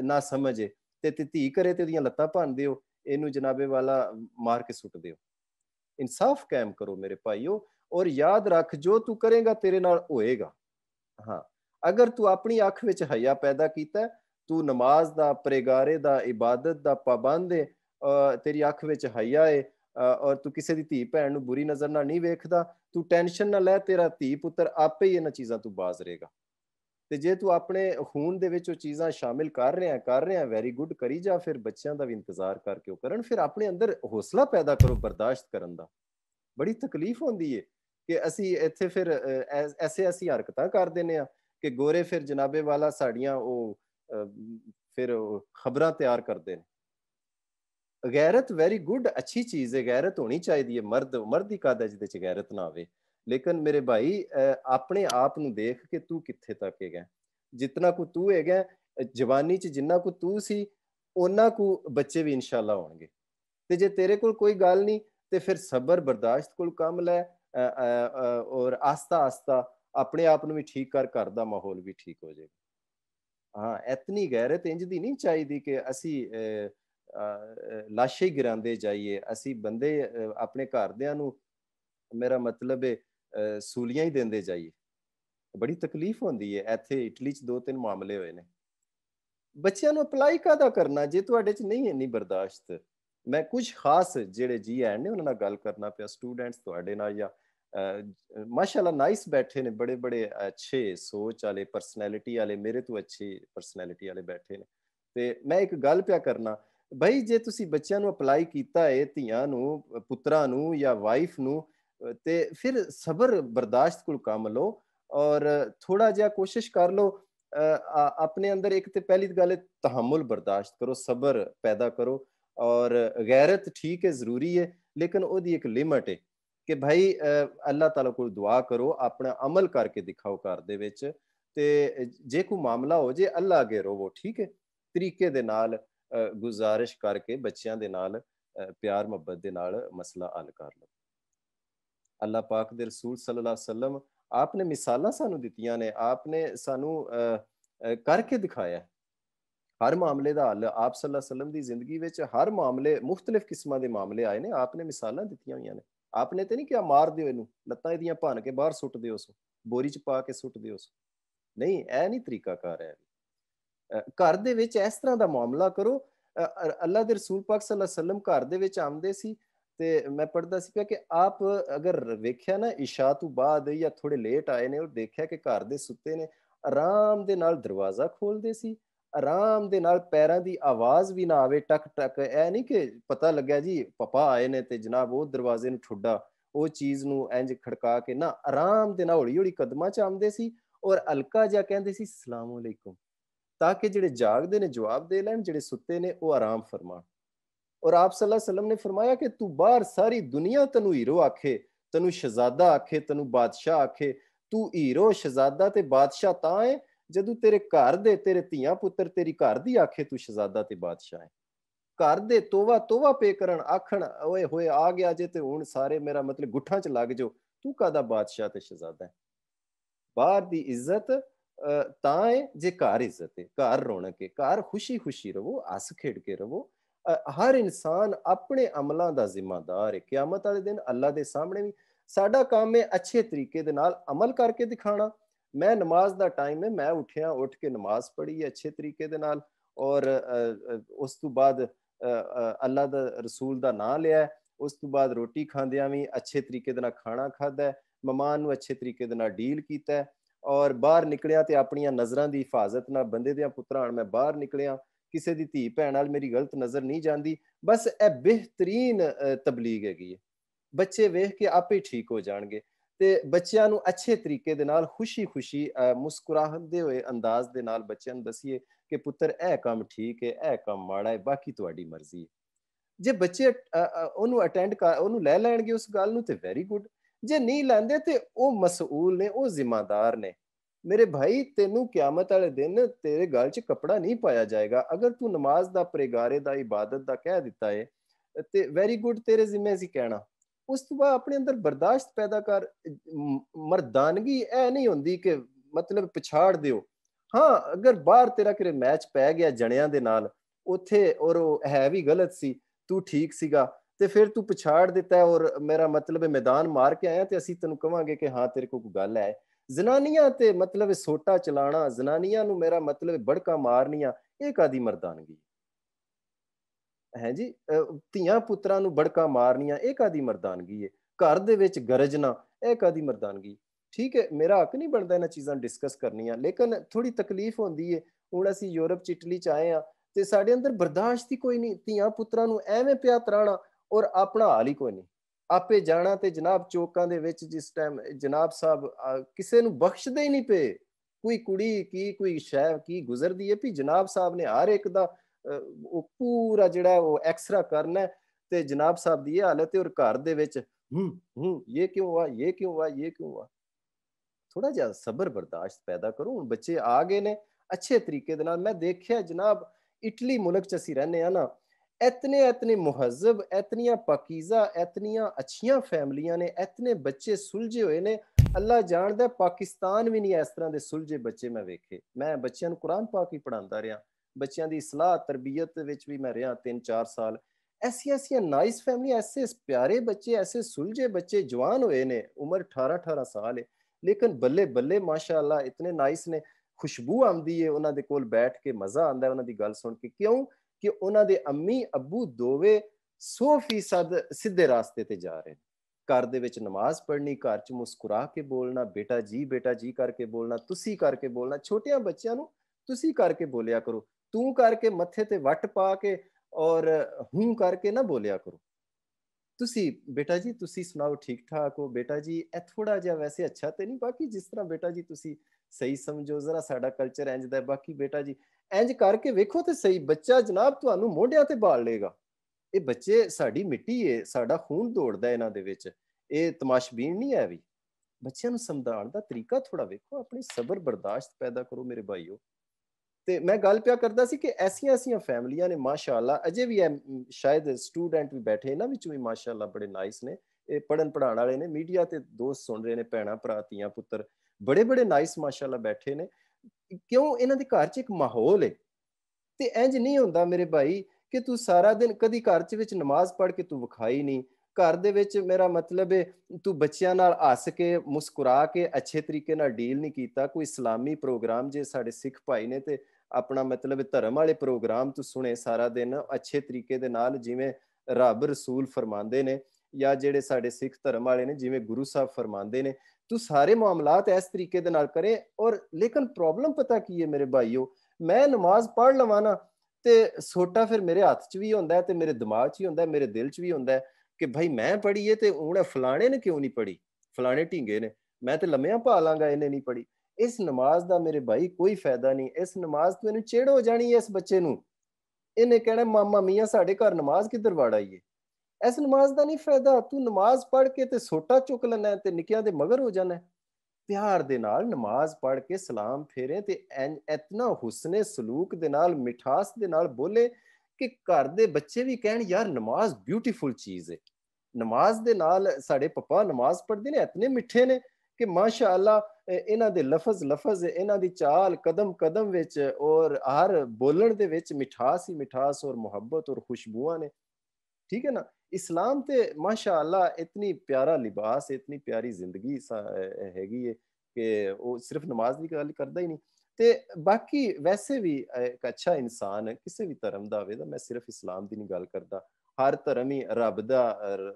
ਨਾ ਸਮਝੇ ਤੇ ਤੇ ਧੀ ਕਰੇ ਤੇ ਉਹਦੀਆਂ ਲੱਤਾਂ ਭੰਨ ਦਿਓ ਇਹਨੂੰ ਜਨਾਬੇ ਵਾਲਾ ਮਾਰ ਕੇ ਸੁੱਟ ਦਿਓ ਇਨਸਾਫ ਕਾਇਮ ਕਰੋ ਮੇਰੇ ਭਾਈਓ ਔਰ ਯਾਦ ਰੱਖ ਜੋ ਤੂੰ ਕਰੇਗਾ ਤੇਰੇ ਨਾਲ ਹੋਏਗਾ ਹਾਂ ਅਗਰ ਤੂੰ ਆਪਣੀ ਅੱਖ ਵਿੱਚ ਹਯਾ ਪੈਦਾ ਕੀਤਾ ਤੂੰ ਨਮਾਜ਼ ਦਾ ਪ੍ਰੇਗਾਰੇ ਦਾ ਇਬਾਦਤ ਦਾ ਪਾਬੰਦ ਹੈ ਤੇਰੀ ਅੱਖ ਵਿੱਚ ਹਯਾ ਹੈ ਔਰ ਤੂੰ ਕਿਸੇ ਦੀ ਧੀ ਭੈਣ ਨੂੰ ਬੁਰੀ ਨਜ਼ਰ ਨਾਲ ਨਹੀਂ ਵੇਖਦਾ ਤੂੰ ਟੈਨਸ਼ਨ ਨਾ ਲੈ ਤੇਰਾ ਧੀ ਪੁੱਤਰ ਆਪੇ ਹੀ ਇਹਨਾਂ ਚੀਜ਼ਾਂ ਤੋਂ ਬਾਜ਼ ਰਹੇਗਾ ਤੇ ਜੇ ਤੂੰ ਆਪਣੇ ਖੂਨ ਦੇ ਵਿੱਚ ਉਹ ਚੀਜ਼ਾਂ ਸ਼ਾਮਿਲ ਕਰ ਰਿਹਾ ਕਰ ਰਿਹਾ ਵੈਰੀ ਗੁੱਡ ਕਰੀ ਜਾ ਫਿਰ ਬੱਚਿਆਂ ਦਾ ਵੀ ਇੰਤਜ਼ਾਰ ਕਰਕੇ ਉਹ ਕਰਨ ਫਿਰ ਆਪਣੇ ਅੰਦਰ ਹੌਸਲਾ ਪੈਦਾ ਕਰੋ ਬਰਦਾਸ਼ਤ ਕਰਨ ਦਾ ਬੜੀ ਤਕਲੀਫ ਹੁੰਦੀ ਏ ਕਿ ਅਸੀਂ ਇੱਥੇ ਫਿਰ ਐਸੇ ਐਸੀ ਹਰਕਤਾਂ ਕਰ ਦਿੰਨੇ ਆ ਕਿ ਗੋਰੇ ਫਿਰ ਜਨਾਬੇ ਵਾਲਾ ਸਾਡੀਆਂ ਉਹ ਫਿਰ ਖਬਰਾਂ ਤਿਆਰ ਕਰਦੇ ਨੇ ਗੈਰਤ ਵੈਰੀ ਗੁੱਡ ਅੱਛੀ ਚੀਜ਼ ਹੈ ਗੈਰਤ ਹੋਣੀ ਚਾਹੀਦੀ ਹੈ ਮਰਦ ਮਰਦ ਦੀ ਕਾਦਾ ਜਿਹਦੇ ਚ ਗੈਰਤ ਨਾ ਆਵੇ ਲੇਕਿਨ ਮੇਰੇ ਭਾਈ ਆਪਣੇ ਆਪ ਨੂੰ ਦੇਖ ਕੇ ਤੂੰ ਕਿੱਥੇ ਤੱਕ ਹੈਗਾ ਜਿੰਨਾ ਕੋ ਤੂੰ ਹੈਗਾ ਜਵਾਨੀ ਚ ਜਿੰਨਾ ਕੋ ਤੂੰ ਸੀ ਉਹਨਾਂ ਕੋ ਬੱਚੇ ਵੀ ਇਨਸ਼ਾਅੱਲਾ ਹੋਣਗੇ ਤੇ ਜੇ ਤੇਰੇ ਕੋਲ ਕੋਈ ਗੱਲ ਨਹੀਂ ਤੇ ਫਿਰ ਸਬਰ ਬਰਦਾਸ਼ਤ ਕੋਲ ਕੰਮ ਲੈ ਔਰ ਆਸਤਾ ਆਸਤਾ ਆਪਣੇ ਆਪ ਨੂੰ ਵੀ ਠੀਕ ਕਰ ਘਰ ਦਾ ਮਾਹੌਲ ਵੀ ਠੀਕ ਹੋ ਜਾਏਗਾ ਹਾਂ ਇਤਨੀ ਗੈਰਤ ਇੰਜ ਦੀ ਨਹੀਂ ਚਾਹੀਦੀ ਕਿ ਅਸੀਂ ਲਾਸ਼ੇ ਗਿਰਾਉਂਦੇ ਜਾਈਏ ਅਸੀਂ ਬੰਦੇ ਆਪਣੇ ਘਰਦਿਆਂ ਨੂੰ ਮੇਰਾ ਮਤਲਬ ਹੈ ਸੂਲੀਆਂ ਹੀ ਦਿੰਦੇ ਜਾਈਏ ਬੜੀ ਤਕਲੀਫ ਹੁੰਦੀ ਹੈ ਇੱਥੇ ਇਟਲੀ 'ਚ ਦੋ ਤਿੰਨ ਮਾਮਲੇ ਹੋਏ ਨੇ ਬੱਚਿਆਂ ਨੂੰ ਅਪਲਾਈ ਕਾਦਾ ਕਰਨਾ ਜੇ ਤੁਹਾਡੇ 'ਚ ਨਹੀਂ ਇੰਨੀ ਬਰਦਾਸ਼ਤ ਮੈਂ ਕੁਝ ਖਾਸ ਜਿਹੜੇ ਜੀ ਐਨ ਨੇ ਉਹਨਾਂ ਨਾਲ ਗੱਲ ਕਰਨਾ ਪਿਆ ਸਟੂਡੈਂਟਸ ਤੁਹਾਡੇ ਨਾਲ ਜਾਂ ਮਾਸ਼ਾਅੱਲਾ ਨਾਈਸ ਬੈਠੇ ਨੇ ਬੜੇ ਬੜੇ ਅੱਛੇ ਸੋਚ ਵਾਲੇ ਪਰਸਨੈਲਿਟੀ ਵਾਲੇ ਮੇਰੇ ਤੋਂ ਅੱਛੀ ਪਰਸਨੈਲਿਟੀ ਵਾਲੇ ਬੈਠੇ ਨੇ ਤੇ ਮੈਂ ਇੱਕ ਗੱਲ ਪਿਆ ਕਰਨਾ ਭਾਈ ਜੇ ਤੁਸੀਂ ਬੱਚਿਆਂ ਨੂੰ ਅਪਲਾਈ ਕੀਤਾ ਏ ਧੀਆਂ ਨੂੰ ਪੁੱਤਰਾਂ ਨੂੰ ਜਾਂ ਵਾਈਫ ਨੂੰ ਤੇ ਫਿਰ ਸਬਰ ਬਰਦਾਸ਼ਤ ਕੋਲ ਕੰਮ ਲਓ ਔਰ ਥੋੜਾ ਜਿਹਾ ਕੋਸ਼ਿਸ਼ ਕਰ ਲਓ ਆਪਣੇ ਅੰਦਰ ਇੱਕ ਤੇ ਪਹਿਲੀ ਗੱਲ ਹੈ ਤਹਮਲ ਬਰਦਾਸ਼ਤ ਕਰੋ ਸਬਰ ਪੈਦਾ ਕਰੋ ਔਰ ਗੈਰਤ ਠੀਕ ਹੈ ਜ਼ਰੂਰੀ ਹੈ ਲੇਕਿਨ ਉਹਦੀ ਇੱਕ ਲਿਮਟ ਹੈ ਕਿ ਭਾਈ ਅੱਲਾਹ ਤਾਲਾ ਕੋਲ ਦੁਆ ਕਰੋ ਆਪਣਾ ਅਮਲ ਕਰਕੇ ਦਿਖਾਓ ਘਰ ਦੇ ਵਿੱਚ ਤੇ ਜੇ ਕੋਈ ਮਾਮਲਾ ਹੋ ਜੇ ਅੱਲਾਹ ਅਗੇ ਰੋਵੋ ਠੀਕ ਹੈ ਤਰੀਕੇ ਦੇ ਨਾਲ ਗੁਜ਼ਾਰਿਸ਼ ਕਰਕੇ ਬੱਚਿਆਂ ਦੇ ਨਾਲ ਪਿਆਰ ਮੁਹੱਬਤ ਦੇ ਨਾਲ ਮਸਲਾ ਹੱਲ ਕਰ ਲਓ ਅੱਲਾ ਪਾਕ ਦੇ ਰਸੂਲ ਸੱਲੱਲਾਹੁ ਅਲੈਹਿ ਵਸੱਲਮ ਆਪਨੇ ਮਿਸਾਲਾਂ ਸਾਨੂੰ ਦਿੱਤੀਆਂ ਨੇ ਆਪਨੇ ਸਾਨੂੰ ਕਰਕੇ ਦਿਖਾਇਆ ਹਰ ਮਾਮਲੇ ਦਾ ਹੱਲ ਆਪ ਸੱਲੱਲਾਹੁ ਅਲੈਹਿ ਵਸੱਲਮ ਦੀ ਜ਼ਿੰਦਗੀ ਵਿੱਚ ਹਰ ਮਾਮਲੇ ਮੁxtਲਿਫ ਕਿਸਮਾਂ ਦੇ ਮਾਮਲੇ ਆਏ ਨੇ ਆਪਨੇ ਮਿਸਾਲਾਂ ਦਿੱਤੀਆਂ ਹੋਈਆਂ ਨੇ ਆਪਨੇ ਤੇ ਨਹੀਂ ਕਿਹਾ ਮਾਰ ਦਿਓ ਇਹਨੂੰ ਲੱਤਾਂ ਇਹਦੀਆਂ ਭੰਨ ਕੇ ਬਾਹਰ ਸੁੱਟ ਦਿਓ ਉਸ ਬੋਰੀ 'ਚ ਪਾ ਕੇ ਸੁੱਟ ਦਿਓ ਉਸ ਨਹੀਂ ਐ ਨਹੀਂ ਤਰੀਕਾ ਕਰ ਰਿਹਾ ਘਰ ਦੇ ਵਿੱਚ ਇਸ ਤਰ੍ਹਾਂ ਦਾ ਮਾਮਲਾ ਕਰੋ ਅੱਲਾ ਦੇ ਰਸੂਲ ਪਾਕ ਸੱਲਾ ਸੱਲਮ ਘਰ ਦੇ ਵਿੱਚ ਆਉਂਦੇ ਸੀ ਤੇ ਮੈਂ ਪੜਦਾ ਸੀ ਕਿ ਆਪ ਅਗਰ ਵੇਖਿਆ ਨਾ ਇਸ਼ਾ ਤੋਂ ਬਾਅਦ ਜਾਂ ਥੋੜੇ ਲੇਟ ਆਏ ਨੇ ਉਹ ਦੇਖਿਆ ਕਿ ਘਰ ਦੇ ਸੁੱਤੇ ਨੇ ਆਰਾਮ ਦੇ ਨਾਲ ਦਰਵਾਜ਼ਾ ਖੋਲਦੇ ਸੀ ਆਰਾਮ ਦੇ ਨਾਲ ਪੈਰਾਂ ਦੀ ਆਵਾਜ਼ ਵੀ ਨਾ ਆਵੇ ਟਕ ਟਕ ਐ ਨਹੀਂ ਕਿ ਪਤਾ ਲੱਗਿਆ ਜੀ ਪਪਾ ਆਏ ਨੇ ਤੇ ਜਨਾਬ ਉਹ ਦਰਵਾਜ਼ੇ ਨੂੰ ਠੁੱਡਾ ਉਹ ਚੀਜ਼ ਨੂੰ ਇੰਜ ਖੜਕਾ ਕੇ ਨਾ ਆਰਾਮ ਦੇ ਨਾਲ ਹੌਲੀ ਹੌਲੀ ਕਦਮਾਂ 'ਚ ਆਉਂਦੇ ਸੀ ਔਰ ਅਲਕਾ ਜਿਹਾ ਕਹਿੰਦੇ ਸੀ ਸਲਾਮ ਤਾਂ ਕਿ ਜਿਹੜੇ ਜਾਗਦੇ ਨੇ ਜਵਾਬ ਦੇ ਲੈਣ ਜਿਹੜੇ ਸੁੱਤੇ ਨੇ ਉਹ ਆਰਾਮ ਫਰਮਾ ਔਰ ਆਪ ਸੱਲੱਲਾਹੁ ਅਲੈਹਿ ਵਸੱਲਮ ਨੇ ਫਰਮਾਇਆ ਕਿ ਤੂੰ ਬਾਹਰ ਸਾਰੀ ਦੁਨੀਆ ਤੈਨੂੰ ਹੀਰੋ ਆਖੇ ਤੈਨੂੰ ਸ਼ਹਜ਼ਾਦਾ ਆਖੇ ਤੈਨੂੰ ਬਾਦਸ਼ਾਹ ਆਖੇ ਤੂੰ ਹੀਰੋ ਸ਼ਹਜ਼ਾਦਾ ਤੇ ਬਾਦਸ਼ਾਹ ਤਾਂ ਹੈ ਜਦੋਂ ਤੇਰੇ ਘਰ ਦੇ ਤੇਰੇ ਧੀਆਂ ਪੁੱਤਰ ਤੇਰੀ ਘਰ ਦੀ ਆਖੇ ਤੂੰ ਸ਼ਹਜ਼ਾਦਾ ਤੇ ਬਾਦਸ਼ਾਹ ਹੈ ਘਰ ਦੇ ਤੋਵਾ ਤੋਵਾ ਪੇ ਕਰਨ ਆਖਣ ਓਏ ਹੋਏ ਆ ਗਿਆ ਜੇ ਤੇ ਹੁਣ ਸਾਰੇ ਮੇਰਾ ਮਤਲਬ ਗੁੱਠਾਂ 'ਚ ਲੱਗ ਜਾਓ ਤੂੰ ਕਾਦਾ ਬਾਦਸ਼ਾਹ ਤੇ ਸ਼ਹਜ਼ਾਦਾ ਹੈ ਬਾਹਰ ਦੀ ਇੱਜ਼ਤ ਤਾਂ ਹੈ ਜੇ ਘਰ ਇੱਜ਼ਤ ਹੈ ਘਰ ਰੌਣਕ ਹੈ ਘਰ ਖੁਸ਼ੀ-ਖੁਸ਼ੀ ਰਹੋ ਹੱਸ ਖੇਡ ਕੇ ਰਹੋ ਹਰ ਇਨਸਾਨ ਆਪਣੇ ਅਮਲਾਂ ਦਾ ਜ਼ਿੰਮੇਦਾਰ ਹੈ ਕਿਆਮਤ ਵਾਲੇ ਦਿਨ ਅੱਲਾ ਦੇ ਸਾਹਮਣੇ ਵੀ ਸਾਡਾ ਕੰਮ ਹੈ ਅੱਛੇ ਤਰੀਕੇ ਦੇ ਨਾਲ ਅਮਲ ਕਰਕੇ ਦਿਖਾਣਾ ਮੈਂ ਨਮਾਜ਼ ਦਾ ਟਾਈਮ ਹੈ ਮੈਂ ਉਠਿਆ ਉੱਠ ਕੇ ਨਮਾਜ਼ ਪੜ੍ਹੀ ਅੱਛੇ ਤਰੀਕੇ ਦੇ ਨਾਲ ਔਰ ਉਸ ਤੋਂ ਬਾਅਦ ਅੱਲਾ ਦਾ ਰਸੂਲ ਦਾ ਨਾਮ ਲਿਆ ਉਸ ਤੋਂ ਬਾਅਦ ਰੋਟੀ ਖਾਂਦਿਆਂ ਵੀ ਅੱਛੇ ਤਰੀਕੇ ਦੇ ਨਾਲ ਖਾਣਾ ਖਾਦਾ ਮਹਿਮਾਨ ਨੂੰ ਅੱਛੇ ਤਰੀਕੇ ਦੇ ਨਾਲ ਡੀਲ ਕੀਤਾ ਔਰ ਬਾਹਰ ਨਿਕਲਿਆ ਤੇ ਆਪਣੀਆਂ ਨਜ਼ਰਾਂ ਦੀ ਹਿਫਾਜ਼ਤ ਨਾਲ ਬੰਦੇ ਦੇ ਪੁੱਤਰਾਂ ਮੈਂ ਬਾਹਰ ਨਿਕਲਿਆ ਕਿਸੇ ਦੀ ਧੀ ਭੈਣ ਨਾਲ ਮੇਰੀ ਗਲਤ ਨਜ਼ਰ ਨਹੀਂ ਜਾਂਦੀ ਬਸ ਇਹ ਬਿਹਤਰੀਨ ਤਬਲੀਗ ਹੈਗੀ ਹੈ ਬੱਚੇ ਵੇਖ ਕੇ ਆਪੇ ਠੀਕ ਹੋ ਜਾਣਗੇ ਤੇ ਬੱਚਿਆਂ ਨੂੰ ਅੱਛੇ ਤਰੀਕੇ ਦੇ ਨਾਲ ਖੁਸ਼ੀ-ਖੁਸ਼ੀ ਮੁਸਕਰਾਹਟ ਦੇ ਹੋਏ ਅੰਦਾਜ਼ ਦੇ ਨਾਲ ਬੱਚਿਆਂ ਨੂੰ ਦਸੀਏ ਕਿ ਪੁੱਤਰ ਇਹ ਕੰਮ ਠੀਕ ਹੈ ਇਹ ਕੰਮ ਮਾੜਾ ਹੈ ਬਾਕੀ ਤੁਹਾਡੀ ਮਰਜ਼ੀ ਹੈ ਜੇ ਬੱਚੇ ਉਹਨੂੰ ਅਟੈਂਡ ਕਰ ਉਹਨੂੰ ਲੈ ਲੈਣਗੇ ਉਸ ਗੱਲ ਨੂੰ ਤੇ ਵੈਰੀ ਗੁੱਡ ਜੇ ਨਹੀਂ ਲੈਂਦੇ ਤੇ ਉਹ ਮਸੂਲ ਨੇ ਉਹ ਜ਼ਿੰਮੇਦਾਰ ਨੇ ਮੇਰੇ ਭਾਈ ਤੈਨੂੰ ਕਿਆਮਤ ਵਾਲੇ ਦਿਨ ਤੇਰੇ ਗਲ 'ਚ ਕਪੜਾ ਨਹੀਂ ਪਾਇਆ ਜਾਏਗਾ ਅਗਰ ਤੂੰ ਨਮਾਜ਼ ਦਾ ਪ੍ਰੇਗਾਰੇ ਦਾ ਇਬਾਦਤ ਦਾ ਕਹਿ ਦਿੱਤਾ ਏ ਤੇ ਵੈਰੀ ਗੁੱਡ ਤੇਰੇ ਜ਼ਿੰਮੇ ਸੀ ਕਹਿਣਾ ਉਸ ਤੋਂ ਬਾਅਦ ਆਪਣੇ ਅੰਦਰ ਬਰਦਾਸ਼ਤ ਪੈਦਾ ਕਰ ਮਰਦਾਨਗੀ ਇਹ ਨਹੀਂ ਹੁੰਦੀ ਕਿ ਮਤਲਬ ਪਛਾੜ ਦਿਓ ਹਾਂ ਅਗਰ ਬਾਹਰ ਤੇਰਾ ਕਿਰੇ ਮੈਚ ਪੈ ਗਿਆ ਜਣਿਆਂ ਦੇ ਨਾਲ ਉੱਥੇ ਔਰ ਉਹ ਹੈ ਵੀ ਗਲਤ ਸੀ ਤੂੰ ਠੀਕ ਸੀਗਾ ਤੇ ਫਿਰ ਤੂੰ ਪਛਾੜ ਦਿੱਤਾ ਔਰ ਮੇਰਾ ਮਤਲਬ ਹੈ ਮੈਦਾਨ ਮਾਰ ਕੇ ਆਇਆ ਤੇ ਅਸੀਂ ਤੈਨੂੰ ਕਵਾਂਗੇ ਕਿ ਹਾਂ ਤੇਰੇ ਕੋਲ ਕੋਈ ਗੱਲ ਹੈ ਜ਼ਨਾਨੀਆਂ ਤੇ ਮਤਲਬ ਸੋਟਾ ਚਲਾਣਾ ਜ਼ਨਾਨੀਆਂ ਨੂੰ ਮੇਰਾ ਮਤਲਬ ਬੜਕਾ ਮਾਰਨੀਆਂ ਇਹ ਕਾਦੀ ਮਰਦਾਨਗੀ ਹੈ ਜੀ ਧੀਆਂ ਪੁੱਤਰਾਂ ਨੂੰ ਬੜਕਾ ਮਾਰਨੀਆਂ ਇਹ ਕਾਦੀ ਮਰਦਾਨਗੀ ਹੈ ਘਰ ਦੇ ਵਿੱਚ ਗਰਜਣਾ ਇਹ ਕਾਦੀ ਮਰਦਾਨਗੀ ਠੀਕ ਹੈ ਮੇਰਾ ਹੱਕ ਨਹੀਂ ਬਣਦਾ ਇਹਨਾਂ ਚੀਜ਼ਾਂ ਡਿਸਕਸ ਕਰਨੀਆਂ ਲੇਕਿਨ ਥੋੜੀ ਤਕਲੀਫ ਹੁੰਦੀ ਹੈ ਹੁਣ ਅਸੀਂ ਯੂਰਪ ਚ ਇਟਲੀ ਚ ਆਏ ਆ ਤੇ ਸਾਡੇ ਅੰਦਰ ਬਰਦਾਸ਼ਤ ਹੀ ਕੋਈ ਨਹੀਂ ਧੀਆਂ ਪੁੱਤਰਾਂ ਨੂੰ ਐਵੇਂ ਪਿਆ ਤਰਾਣਾ ਔਰ ਆਪਣਾ ਹਾਲ ਹੀ ਕੋਈ ਨਹੀਂ ਆਪੇ ਜਾਣਾ ਤੇ ਜਨਾਬ ਚੋਕਾਂ ਦੇ ਵਿੱਚ ਜਿਸ ਟਾਈਮ ਜਨਾਬ ਸਾਹਿਬ ਕਿਸੇ ਨੂੰ ਬਖਸ਼ਦੇ ਹੀ ਨਹੀਂ ਪਏ ਕੋਈ ਕੁੜੀ ਕੀ ਕੋਈ ਸ਼ੈ ਕੀ ਗੁਜ਼ਰਦੀ ਹੈ ਵੀ ਜਨਾਬ ਸਾਹਿਬ ਨੇ ਹਰ ਇੱਕ ਦਾ ਉਹ ਪੂਰਾ ਜਿਹੜਾ ਉਹ ਐਕਸਟਰਾ ਕਰਨਾ ਤੇ ਜਨਾਬ ਸਾਹਿਬ ਦੀ ਇਹ ਹਾਲਤ ਹੈ ਔਰ ਘਰ ਦੇ ਵਿੱਚ ਹੂੰ ਹੂੰ ਇਹ ਕਿਉਂ ਹੋਇਆ ਇਹ ਕਿਉਂ ਹੋਇਆ ਇਹ ਕਿਉਂ ਹੋਇਆ ਥੋੜਾ ਜਿਹਾ ਸਬਰ ਬਰਦਾਸ਼ਤ ਪੈਦਾ ਕਰੋ ਹੁਣ ਬੱਚੇ ਆ ਗਏ ਨੇ ਅੱਛੇ ਤਰੀਕੇ ਦੇ ਨਾਲ ਮੈਂ ਦੇਖਿਆ ਜਨਾਬ ਇਟਲੀ ਮੁਲਕ 'ਚ ਅਸੀਂ ਰਹਿੰਦੇ ਆ ਨਾ ਇਤਨੇ ਇਤਨੇ ਮੁਹੱਜ਼ਬ ਇਤਨੀਆਂ ਪਾਕੀਜ਼ਾ ਇਤਨੀਆਂ ਅੱਛੀਆਂ ਫੈਮਲੀਆਂ ਨੇ ਇਤਨੇ ਬੱਚੇ ਸੁਲਝੇ ਹੋਏ ਨੇ ਅੱਲਾ ਜਾਣਦਾ ਪਾਕਿਸਤਾਨ ਵੀ ਨਹੀਂ ਇਸ ਤਰ੍ਹਾਂ ਦੇ ਸੁਲਝੇ ਬੱਚੇ ਮੈਂ ਵੇਖੇ ਮੈਂ ਬੱਚਿਆਂ ਨੂੰ ਕੁਰਾਨ ਪਾਕ ਹੀ ਪੜਾਉਂਦਾ ਰਿਹਾ ਬੱਚਿਆਂ ਦੀ ਇਸਲਾਹ ਤਰਬੀਅਤ ਵਿੱਚ ਵੀ ਮੈਂ ਰਿਹਾ 3-4 ਸਾਲ ਐਸੀ ਐਸੀਆਂ ਨਾਈਸ ਫੈਮਲੀ ਐਸੇ ਪਿਆਰੇ ਬੱਚੇ ਐਸੇ ਸੁਲਝੇ ਬੱਚੇ ਜਵਾਨ ਹੋਏ ਨੇ ਉਮਰ 18-18 ਸਾਲ ਹੈ ਲੇਕਿਨ ਬੱਲੇ ਬੱਲੇ ਮਾਸ਼ਾਅੱਲਾ ਇਤਨੇ ਨਾਈਸ ਨੇ ਖੁਸ਼ਬੂ ਆਉਂਦੀ ਏ ਉਹਨਾਂ ਦੇ ਕੋਲ ਬੈਠ ਕੇ ਮਜ਼ਾ ਆਉਂਦਾ ਉਹਨਾਂ ਦੀ ਗੱਲ ਸੁਣ ਕੇ ਕਿਉਂ ਕਿ ਉਹਨਾਂ ਦੇ ਅੰਮੀ ਅੱਬੂ ਦੋਵੇਂ 100% ਸਿੱਧੇ ਰਾਸਤੇ ਤੇ ਜਾ ਰਹੇ ਨੇ ਘਰ ਦੇ ਵਿੱਚ ਨਮਾਜ਼ ਪੜ੍ਹਨੀ ਘਰ 'ਚ ਮੁਸਕਰਾ ਕੇ ਬੋਲਣਾ ਬੇਟਾ ਜੀ ਬੇਟਾ ਜੀ ਕਰਕੇ ਬੋਲਣਾ ਤੁਸੀਂ ਕਰਕੇ ਬੋਲਣਾ ਛੋਟਿਆਂ ਬੱਚਿਆਂ ਨੂੰ ਤੁਸੀਂ ਕਰਕੇ ਬੋਲਿਆ ਕਰੋ ਤੂੰ ਕਰਕੇ ਮੱਥੇ ਤੇ ਵੱਟ ਪਾ ਕੇ ਔਰ ਹੂੰ ਕਰਕੇ ਨਾ ਬੋਲਿਆ ਕਰੋ ਤੁਸੀਂ ਬੇਟਾ ਜੀ ਤੁਸੀਂ ਸੁਣਾਓ ਠੀਕ ਠਾਕ ਹੋ ਬੇਟਾ ਜੀ ਇਹ ਥੋੜਾ ਜਿਹਾ ਵੈਸੇ ਅੱਛਾ ਤੇ ਨਹੀਂ ਬਾਕੀ ਜਿਸ ਤਰ੍ਹਾਂ ਬੇਟਾ ਜੀ ਤੁਸੀਂ ਸਹੀ ਸਮਝੋ ਜ਼ਰਾ ਸਾਡਾ ਕਲਚਰ ਇੰਜ ਦਾ ਬਾਕੀ ਬੇਟਾ ਜੀ ਇੰਜ ਕਰਕੇ ਵੇਖੋ ਤੇ ਸਹੀ ਬੱਚਾ ਜਨਾਬ ਤੁਹਾਨੂੰ ਮੋਢਿਆਂ ਤੇ ਬਾਲ ਲੇਗਾ ਇਹ ਬੱਚੇ ਸਾਡੀ ਮਿੱਟੀ ਏ ਸਾਡਾ ਖੂਨ ਦੌੜਦਾ ਇਹਨਾਂ ਦੇ ਵਿੱਚ ਇਹ ਤਮਾਸ਼ਬੀਨ ਨਹੀਂ ਹੈ ਵੀ ਬੱਚਿਆਂ ਨੂੰ ਸਮਝਾਉਣ ਦਾ ਤਰੀਕਾ ਥੋੜਾ ਵੇਖੋ ਆਪਣੀ ਸਬਰ ਬਰਦਾਸ਼ਤ ਪੈਦਾ ਕਰੋ ਮੇਰੇ ਭਾਈਓ ਤੇ ਮੈਂ ਗੱਲ ਪਿਆ ਕਰਦਾ ਸੀ ਕਿ ਐਸੀਆਂ ਐਸੀਆਂ ਫੈਮਲੀਆਂ ਨੇ ਮਾਸ਼ਾਅੱਲਾ ਅਜੇ ਵੀ ਸ਼ਾਇਦ ਸਟੂਡੈਂਟ ਵੀ ਬੈਠੇ ਇਹਨਾਂ ਵਿੱਚ ਵੀ ਮਾਸ਼ਾਅੱਲਾ ਬੜੇ ਨਾਈਸ ਨੇ ਇਹ ਪੜਨ ਪੜਾਣ ਵਾਲੇ ਨੇ ਮੀਡੀਆ ਤੇ ਦੋਸਤ ਸੁਣ ਰਹੇ ਨੇ ਭੈਣਾ ਭਰਾ ਧੀਆਂ ਪੁੱਤਰ ਬੜੇ ਬੜੇ ਨਾਈਸ ਮਾਸ਼ਾਅੱਲਾ ਬੈਠੇ ਨੇ ਕਿਉਂ ਇਹਨਾਂ ਦੇ ਘਰ 'ਚ ਇੱਕ ਮਾਹੌਲ ਹੈ ਤੇ ਇੰਜ ਨਹੀਂ ਹੁੰਦਾ ਮੇਰੇ ਭਾਈ ਕਿ ਤੂੰ ਸਾਰਾ ਦਿਨ ਕਦੀ ਘਰ 'ਚ ਵਿੱਚ ਨਮਾਜ਼ ਪੜ੍ਹ ਕੇ ਤੂੰ ਵਿਖਾਈ ਨਹੀਂ ਘਰ ਦੇ ਵਿੱਚ ਮੇਰਾ ਮਤਲਬ ਹੈ ਤੂੰ ਬੱਚਿਆਂ ਨਾਲ ਹੱਸ ਕੇ ਮੁਸਕਰਾ ਕੇ ਅੱਛੇ ਤਰੀਕੇ ਨਾਲ ਡੀਲ ਨਹੀਂ ਕੀਤਾ ਕੋਈ ਇਸਲਾਮੀ ਪ੍ਰੋਗਰਾਮ ਜੇ ਸਾਡੇ ਸਿੱਖ ਭਾਈ ਨੇ ਤੇ ਆਪਣਾ ਮਤਲਬ ਧਰਮ ਵਾਲੇ ਪ੍ਰੋਗਰਾਮ ਤੂੰ ਸੁਣੇ ਸਾਰਾ ਦਿਨ ਅੱਛੇ ਤਰੀਕੇ ਦੇ ਨਾਲ ਜਿਵੇਂ ਰੱਬ ਰਸੂਲ ਫਰਮਾਉਂਦੇ ਨੇ ਜਾਂ ਜਿਹੜੇ ਸਾਡੇ ਸਿੱਖ ਧਰਮ ਵਾਲੇ ਨੇ ਜਿਵੇਂ ਗੁਰੂ ਸਾਹਿਬ ਫਰਮਾਉਂਦੇ ਨੇ ਤੂੰ ਸਾਰੇ ਮਾਮਲਾਤ ਇਸ ਤਰੀਕੇ ਦੇ ਨਾਲ ਕਰੇ ਔਰ ਲੇਕਿਨ ਪ੍ਰੋਬਲਮ ਪਤਾ ਕੀ ਹੈ ਮੇਰੇ ਭਾਈਓ ਮੈਂ ਨਮਾਜ਼ ਪੜ ਲਵਾਂ ਤੇ ਸੋਟਾ ਫਿਰ ਮੇਰੇ ਹੱਥ 'ਚ ਵੀ ਹੁੰਦਾ ਤੇ ਮੇਰੇ ਦਿਮਾਗ 'ਚ ਹੀ ਹੁੰਦਾ ਮੇਰੇ ਦਿਲ 'ਚ ਵੀ ਹੁੰਦਾ ਕਿ ਭਾਈ ਮੈਂ ਪੜੀਏ ਤੇ ਉਹਨੇ ਫਲਾਣੇ ਨੇ ਕਿਉਂ ਨਹੀਂ ਪੜੀ ਫਲਾਣੇ ਢਿੰਗੇ ਨੇ ਮੈਂ ਤੇ ਲੰਮਿਆਂ ਪਾ ਲਾਂਗਾ ਇਹਨੇ ਨਹੀਂ ਪੜੀ ਇਸ ਨਮਾਜ਼ ਦਾ ਮੇਰੇ ਭਾਈ ਕੋਈ ਫਾਇਦਾ ਨਹੀਂ ਇਸ ਨਮਾਜ਼ ਤੋਂ ਇਹਨੂੰ ਚਿੜ ਹੋ ਜਾਣੀ ਹੈ ਇਸ ਬੱਚੇ ਨੂੰ ਇਹਨੇ ਕਹਿਣਾ ਮਾਮਾ ਮੀਆਂ ਸਾਡੇ ਘਰ ਨਮਾਜ਼ ਕਿੱਧਰ ਵੜਾਈਏ ਐਸ ਨਮਾਜ਼ ਦਾ ਨਹੀਂ ਫਾਇਦਾ ਤੂੰ ਨਮਾਜ਼ ਪੜ੍ਹ ਕੇ ਤੇ ਸੋਟਾ ਚੁੱਕ ਲੈਣਾ ਤੇ ਨਿੱਕਿਆਂ ਦੇ ਮਗਰ ਹੋ ਜਾਣਾ ਪਿਆਰ ਦੇ ਨਾਲ ਨਮਾਜ਼ ਪੜ੍ਹ ਕੇ ਸਲਾਮ ਫੇਰੇ ਤੇ ਇਤਨਾ ਹੁਸਨੇ ਸਲੂਕ ਦੇ ਨਾਲ ਮਿਠਾਸ ਦੇ ਨਾਲ ਬੋਲੇ ਕਿ ਘਰ ਦੇ ਬੱਚੇ ਵੀ ਕਹਿਣ ਯਾਰ ਨਮਾਜ਼ ਬਿਊਟੀਫੁਲ ਚੀਜ਼ ਹੈ ਨਮਾਜ਼ ਦੇ ਨਾਲ ਸਾਡੇ ਪਪਾ ਨਮਾਜ਼ ਪੜ੍ਹਦੇ ਨੇ ਇਤਨੇ ਮਿੱਠੇ ਨੇ ਕਿ ਮਾਸ਼ਾਅੱਲਾ ਇਹਨਾਂ ਦੇ ਲਫ਼ਜ਼ ਲਫ਼ਜ਼ ਇਹਨਾਂ ਦੀ ਚਾਲ ਕਦਮ ਕਦਮ ਵਿੱਚ ਔਰ ਹਰ ਬੋਲਣ ਦੇ ਵਿੱਚ ਮਿਠਾਸ ਹੀ ਮਿਠਾਸ ਔਰ ਮੁਹੱਬਤ ਔਰ ਖੁਸ਼ਬੂਆਂ ਨੇ ਠੀਕ ਹੈ ਨਾ ਇਸਲਾਮ ਤੇ ਮਾਸ਼ਾਅੱਲਾ ਇਤਨੀ ਪਿਆਰਾ ਲਿਬਾਸ ਇਤਨੀ ਪਿਆਰੀ ਜ਼ਿੰਦਗੀ ਹੈਗੀ ਹੈ ਕਿ ਉਹ ਸਿਰਫ ਨਮਾਜ਼ ਦੀ ਗੱਲ ਕਰਦਾ ਹੀ ਨਹੀਂ ਤੇ ਬਾਕੀ ਵੈਸੇ ਵੀ ਇੱਕ ਅੱਛਾ ਇਨਸਾਨ ਕਿਸੇ ਵੀ ਧਰਮ ਦਾ ਹੋਵੇ ਤਾਂ ਮੈਂ ਸਿਰਫ ਇਸਲਾਮ ਦੀ ਨਹੀਂ ਗੱਲ ਕਰਦਾ ਹਰ ਧਰਮ ਹੀ ਰੱਬ ਦਾ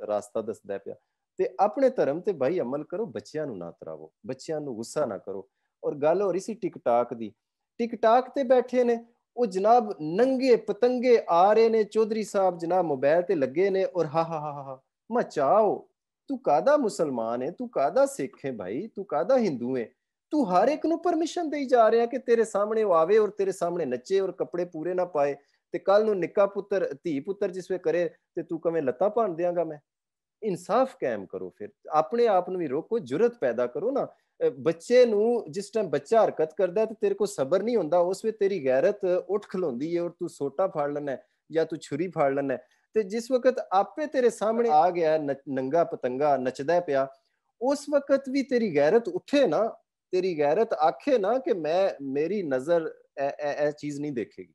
ਰਾਸਤਾ ਦੱਸਦਾ ਪਿਆ ਤੇ ਆਪਣੇ ਧਰਮ ਤੇ ਭਾਈ ਅਮਲ ਕਰੋ ਬੱਚਿਆਂ ਨੂੰ ਨਾ ਤਰਾਵੋ ਬੱਚਿਆਂ ਨੂੰ ਗੁੱਸਾ ਨਾ ਕਰੋ ਔਰ ਗੱਲ ਹੋ ਰਹੀ ਸੀ ਟਿਕਟਾਕ ਦੀ ਟਿਕਟਾਕ ਤੇ ਬੈਠੇ ਨੇ ਉਹ ਜਨਾਬ ਨੰਗੇ ਪਤੰਗੇ ਆ ਰਹੇ ਨੇ ਚੌਧਰੀ ਸਾਹਿਬ ਜਨਾਬ ਮੋਬਾਈਲ ਤੇ ਲੱਗੇ ਨੇ ਔਰ ਹਾ ਹਾ ਹਾ ਹਾ ਮਚਾਓ ਤੂੰ ਕਾਦਾ ਮੁਸਲਮਾਨ ਹੈ ਤੂੰ ਕਾਦਾ ਸਿੱਖ ਹੈ ਭਾਈ ਤੂੰ ਕਾਦਾ ਹਿੰਦੂ ਹੈ ਤੂੰ ਹਰ ਇੱਕ ਨੂੰ ਪਰਮਿਸ਼ਨ ਦੇਈ ਜਾ ਰਿਹਾ ਕਿ ਤੇਰੇ ਸਾਹਮਣੇ ਉਹ ਆਵੇ ਔਰ ਤੇਰੇ ਸਾਹਮਣੇ ਨੱਚੇ ਔਰ ਕੱਪੜੇ ਪੂਰੇ ਨਾ ਪਾਏ ਤੇ ਕੱਲ ਨੂੰ ਨਿੱਕਾ ਪੁੱਤਰ ਧੀ ਪੁੱਤਰ ਜਿਸਵੇ ਕਰੇ ਤੇ ਤੂੰ ਕਵੇਂ ਲੱਤਾ ਭੰਨ ਦੇਵਾਂਗਾ ਮੈਂ ਇਨਸਾਫ ਕਾਇਮ ਕਰੋ ਫਿਰ ਆਪਣੇ ਆਪ ਨੂੰ ਵੀ ਰੋਕੋ ਜੁਰਤ ਪੈਦਾ ਕਰੋ ਨਾ ਬੱਚੇ ਨੂੰ ਜਿਸ ਟਾਈਮ ਬੱਚਾ ਹਰਕਤ ਕਰਦਾ ਤੇ ਤੇਰੇ ਕੋਲ ਸਬਰ ਨਹੀਂ ਹੁੰਦਾ ਉਸ ਵੇ ਤੇਰੀ ਗੈਰਤ ਉੱਠ ਖਲੋਂਦੀ ਏ ਔਰ ਤੂੰ ਸੋਟਾ ਫੜ ਲੈਣਾ ਜਾਂ ਤੂੰ ਛੁਰੀ ਫੜ ਲੈਣਾ ਤੇ ਜਿਸ ਵਕਤ ਆਪੇ ਤੇਰੇ ਸਾਹਮਣੇ ਆ ਗਿਆ ਨੰਗਾ ਪਤੰਗਾ ਨੱਚਦਾ ਪਿਆ ਉਸ ਵਕਤ ਵੀ ਤੇਰੀ ਗੈਰਤ ਉੱਠੇ ਨਾ ਤੇਰੀ ਗੈਰਤ ਆਖੇ ਨਾ ਕਿ ਮੈਂ ਮੇਰੀ ਨਜ਼ਰ ਇਹ ਚੀਜ਼ ਨਹੀਂ ਦੇਖੇਗੀ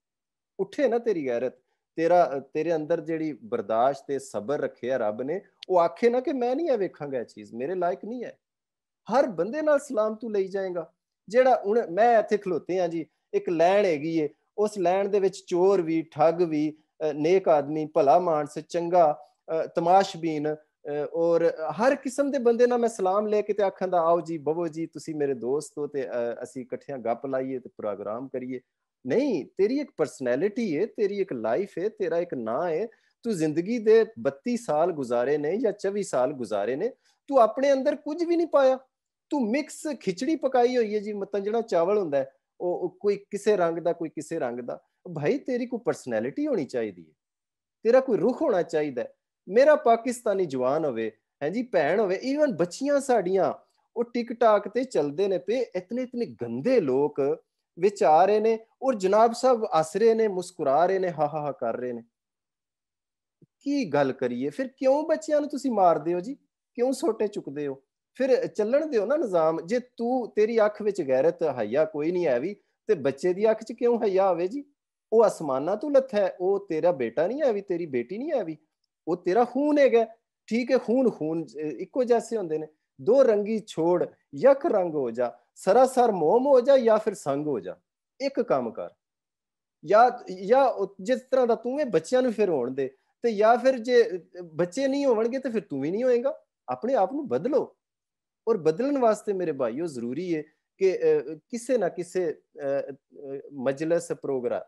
ਉੱਠੇ ਨਾ ਤੇਰੀ ਗੈਰਤ ਤੇਰਾ ਤੇਰੇ ਅੰਦਰ ਜਿਹੜੀ ਬਰਦਾਸ਼ਤ ਤੇ ਸਬਰ ਰੱਖਿਆ ਰੱਬ ਨੇ ਉਹ ਆਖੇ ਨਾ ਕਿ ਮੈਂ ਨਹੀਂ ਇਹ ਵੇਖਾਂਗਾ ਇਹ ਚੀਜ਼ ਮੇਰੇ ਲਾਇਕ ਨਹੀਂ ਹੈ ਹਰ ਬੰਦੇ ਨਾਲ ਸਲਾਮ ਤੂੰ ਲਈ ਜਾਏਗਾ ਜਿਹੜਾ ਹੁਣ ਮੈਂ ਇੱਥੇ ਖਲੋਤੇ ਆ ਜੀ ਇੱਕ ਲੈਣ ਹੈਗੀ ਏ ਉਸ ਲੈਣ ਦੇ ਵਿੱਚ ਚੋਰ ਵੀ ਠੱਗ ਵੀ ਨੇਕ ਆਦਮੀ ਭਲਾ ਮਾਨਸ ਚੰਗਾ ਤਮਾਸ਼ਬੀਨ ਔਰ ਹਰ ਕਿਸਮ ਦੇ ਬੰਦੇ ਨਾਲ ਮੈਂ ਸਲਾਮ ਲੈ ਕੇ ਤੇ ਆਖਾਂ ਦਾ ਆਓ ਜੀ ਬਬੋ ਜੀ ਤੁਸੀਂ ਮੇਰੇ ਦੋਸਤ ਹੋ ਤੇ ਅਸੀਂ ਇਕੱਠਿਆਂ ਗੱਪ ਲਾਈਏ ਤੇ ਪ੍ਰੋਗਰਾਮ ਕਰੀਏ ਨਹੀਂ ਤੇਰੀ ਇੱਕ ਪਰਸਨੈਲਿਟੀ ਹੈ ਤੇਰੀ ਇੱਕ ਲਾਈਫ ਹੈ ਤੇਰਾ ਇੱਕ ਨਾਂ ਹੈ ਤੂੰ ਜ਼ਿੰਦਗੀ ਦੇ 32 ਸਾਲ ਗੁਜ਼ਾਰੇ ਨੇ ਜਾਂ 24 ਸਾਲ ਗੁਜ਼ਾਰੇ ਨੇ ਤੂੰ ਆਪਣੇ ਅੰਦਰ ਕੁਝ ਵੀ ਨਹੀਂ ਪਾਇਆ ਤੂੰ ਮਿਕਸ ਖਿਚੜੀ ਪਕਾਈ ਹੋਈ ਹੈ ਜੀ ਮਤਾਂ ਜਿਹੜਾ ਚਾਵਲ ਹੁੰਦਾ ਹੈ ਉਹ ਕੋਈ ਕਿਸੇ ਰੰਗ ਦਾ ਕੋਈ ਕਿਸੇ ਰੰਗ ਦਾ ਭਾਈ ਤੇਰੀ ਕੋਈ ਪਰਸਨੈਲਿਟੀ ਹੋਣੀ ਚਾਹੀਦੀ ਹੈ ਤੇਰਾ ਕੋਈ ਰੁਖ ਹੋਣਾ ਚਾਹੀਦਾ ਮੇਰਾ ਪਾਕਿਸਤਾਨੀ ਜਵਾਨ ਹੋਵੇ ਹੈ ਜੀ ਭੈਣ ਹੋਵੇ ਈਵਨ ਬੱਚੀਆਂ ਸਾਡੀਆਂ ਉਹ ਟਿਕਟਾਕ ਤੇ ਚੱਲਦੇ ਨੇ ਪਏ ਇਤਨੇ ਇਤਨੇ ਗੰਦੇ ਲੋਕ ਵਿਚਾਰੇ ਨੇ ਔਰ ਜਨਾਬ ਸਾਹਿਬ ਹੱਸ ਨੇ ਮੁਸਕਰਾ ਰਹੇ ਨੇ ਹਾ ਹਾ ਕਰ ਰਹੇ ਨੇ ਕੀ ਗੱਲ ਕਰੀਏ ਫਿਰ ਕਿਉਂ ਬੱਚਿਆਂ ਨੂੰ ਤੁਸੀਂ ਮਾਰਦੇ ਹੋ ਜੀ ਕਿਉਂ ਛੋਟੇ ਚੁੱਕਦੇ ਹੋ ਫਿਰ ਚੱਲਣ ਦਿਓ ਨਾ ਨਿਜ਼ਾਮ ਜੇ ਤੂੰ ਤੇਰੀ ਅੱਖ ਵਿੱਚ ਗੈਰਤ ਹਈਆ ਕੋਈ ਨਹੀਂ ਹੈ ਵੀ ਤੇ ਬੱਚੇ ਦੀ ਅੱਖ 'ਚ ਕਿਉਂ ਹਈਆ ਆਵੇ ਜੀ ਉਹ ਅਸਮਾਨਾਂ ਤੋਂ ਲੱਥਾ ਉਹ ਤੇਰਾ ਬੇਟਾ ਨਹੀਂ ਹੈ ਵੀ ਤੇਰੀ ਬੇਟੀ ਨਹੀਂ ਹੈ ਵੀ ਉਹ ਤੇਰਾ ਖੂਨ ਹੈਗਾ ਠੀਕ ਹੈ ਖੂਨ ਖੂਨ ਇੱਕੋ ਜੈਸੇ ਹੁੰਦੇ ਨੇ ਦੋ ਰੰਗੀ ਛੋੜ ਇੱਕ ਰੰਗ ਹੋ ਜਾ ਸਰਾਸਰ ਮੋਮ ਹੋ ਜਾ ਜਾਂ ਫਿਰ ਸੰਗ ਹੋ ਜਾ ਇੱਕ ਕੰਮ ਕਰ ਜਾਂ ਜਾਂ ਜਿਸ ਤਰ੍ਹਾਂ ਦਾ ਤੂੰ ਇਹ ਬੱਚਿਆਂ ਨੂੰ ਫਿਰ ਹੋਣ ਦੇ ਤੇ ਜਾਂ ਫਿਰ ਜੇ ਬੱਚੇ ਨਹੀਂ ਹੋਣਗੇ ਤੇ ਫਿਰ ਤੂੰ ਵੀ ਨਹੀਂ ਹੋਏਗਾ ਆਪਣੇ ਆਪ ਨੂੰ ਬਦਲੋ ਔਰ ਬਦਲਣ ਵਾਸਤੇ ਮੇਰੇ ਭਾਈਓ ਜ਼ਰੂਰੀ ਹੈ ਕਿ ਕਿਸੇ ਨਾ ਕਿਸੇ ਮਜਲਿਸ ਪ੍ਰੋਗਰਾਮ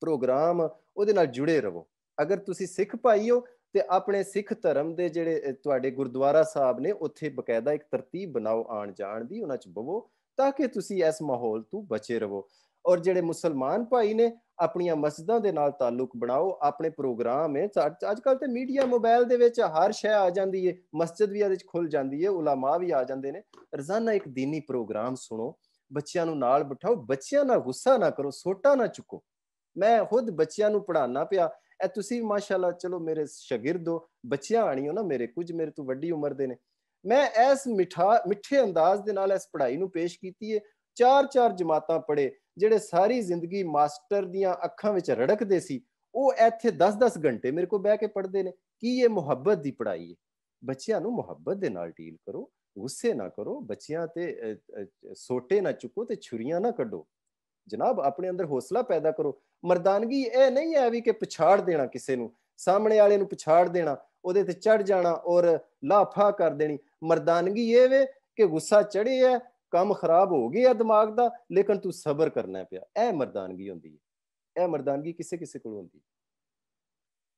ਪ੍ਰੋਗਰਾਮ ਉਹਦੇ ਨਾਲ ਜੁੜੇ ਰਹੋ ਅਗਰ ਤੁਸੀਂ ਸਿੱਖ ਭਾਈਓ ਤੇ ਆਪਣੇ ਸਿੱਖ ਧਰਮ ਦੇ ਜਿਹੜੇ ਤੁਹਾਡੇ ਗੁਰਦੁਆਰਾ ਸਾਹਿਬ ਨੇ ਉੱਥੇ ਬਕਾਇਦਾ ਇੱਕ ਤਰਤੀਬ ਬਣਾਓ ਆਣ ਜਾਣ ਦੀ ਉਹਨਾਂ 'ਚ ਬਵੋ ਤਾਂ ਕਿ ਤੁਸੀਂ ਇਸ ਮਾਹੌਲ ਤੋਂ ਬਚੇ ਰਹੋ ਔਰ ਜਿਹੜੇ ਮੁਸਲਮਾਨ ਭਾਈ ਨੇ ਆਪਣੀਆਂ ਮਸਜਿਦਾਂ ਦੇ ਨਾਲ ਤਾਲੁਕ ਬਣਾਓ ਆਪਣੇ ਪ੍ਰੋਗਰਾਮ ਹੈ ਅੱਜ ਕੱਲ ਤੇ ਮੀਡੀਆ ਮੋਬਾਈਲ ਦੇ ਵਿੱਚ ਹਰ ਸ਼ੈ ਆ ਜਾਂਦੀ ਹੈ ਮਸਜਿਦ ਵੀ ਇਹਦੇ ਵਿੱਚ ਖੁੱਲ ਜਾਂਦੀ ਹੈ ਉਲਾਮਾ ਵੀ ਆ ਜਾਂਦੇ ਨੇ ਰਜ਼ਾਨਾ ਇੱਕ دینی ਪ੍ਰੋਗਰਾਮ ਸੁਣੋ ਬੱਚਿਆਂ ਨੂੰ ਨਾਲ ਬਿਠਾਓ ਬੱਚਿਆਂ ਨਾਲ ਗੁੱਸਾ ਨਾ ਕਰੋ ਸੋਟਾ ਨਾ ਚੁੱਕੋ ਮੈਂ ਖੁਦ ਬੱਚਿਆਂ ਨੂੰ ਪੜਾਣਾ ਪਿਆ ਐ ਤੁਸੀਂ ਮਾਸ਼ਾਅੱਲਾ ਚਲੋ ਮੇਰੇ ਸ਼ਾਗਿਰਦ ਹੋ ਬੱਚਿਆਂ ਆਣੀਓ ਨਾ ਮੇਰੇ ਕੁਝ ਮੇਰੇ ਤੋਂ ਵੱਡੀ ਉਮਰ ਦੇ ਨੇ ਮੈਂ ਐਸ ਮਿੱਠਾ ਮਿੱਠੇ ਅੰਦਾਜ਼ ਦੇ ਨਾਲ ਇਸ ਪੜ੍ਹਾਈ ਨੂੰ ਪੇਸ਼ ਕੀਤੀ ਹੈ ਚਾਰ ਚਾਰ ਜਮਾਤਾਂ ਪੜੇ ਜਿਹੜੇ ਸਾਰੀ ਜ਼ਿੰਦਗੀ ਮਾਸਟਰ ਦੀਆਂ ਅੱਖਾਂ ਵਿੱਚ ਰੜਕਦੇ ਸੀ ਉਹ ਇੱਥੇ 10-10 ਘੰਟੇ ਮੇਰੇ ਕੋਲ ਬਹਿ ਕੇ ਪੜ੍ਹਦੇ ਨੇ ਕੀ ਇਹ ਮੁਹੱਬਤ ਦੀ ਪੜ੍ਹਾਈ ਹੈ ਬੱਚਿਆਂ ਨੂੰ ਮੁਹੱਬਤ ਦੇ ਨਾਲ ਡੀਲ ਕਰੋ ਗੁੱਸੇ ਨਾ ਕਰੋ ਬੱਚਿਆਂ ਤੇ ਸੋਟੇ ਨਾ ਚੁੱਕੋ ਤੇ ਛੁਰੀਆਂ ਨਾ ਕੱਢੋ ਜਨਾਬ ਆਪਣੇ ਅੰਦਰ ਹੌਸਲਾ ਪੈਦਾ ਕਰੋ ਮਰਦਾਨਗੀ ਇਹ ਨਹੀਂ ਹੈ ਵੀ ਕਿ ਪਛਾੜ ਦੇਣਾ ਕਿਸੇ ਨੂੰ ਸਾਹਮਣੇ ਵਾਲੇ ਨੂੰ ਪਛਾੜ ਦੇਣਾ ਉਹਦੇ ਤੇ ਚੜ ਜਾਣਾ ਔਰ ਲਾਫਾ ਕਰ ਦੇਣੀ ਮਰਦਾਨਗੀ ਇਹ ਵੇ ਕਿ ਗੁੱਸਾ ਚੜਿਆ ਕੰਮ ਖਰਾਬ ਹੋ ਗਿਆ ਦਿਮਾਗ ਦਾ ਲੇਕਿਨ ਤੂੰ ਸਬਰ ਕਰਨਾ ਪਿਆ ਇਹ ਮਰਦਾਨਗੀ ਹੁੰਦੀ ਹੈ ਇਹ ਮਰਦਾਨਗੀ ਕਿਸੇ ਕਿਸੇ ਕੋਲ ਹੁੰਦੀ ਹੈ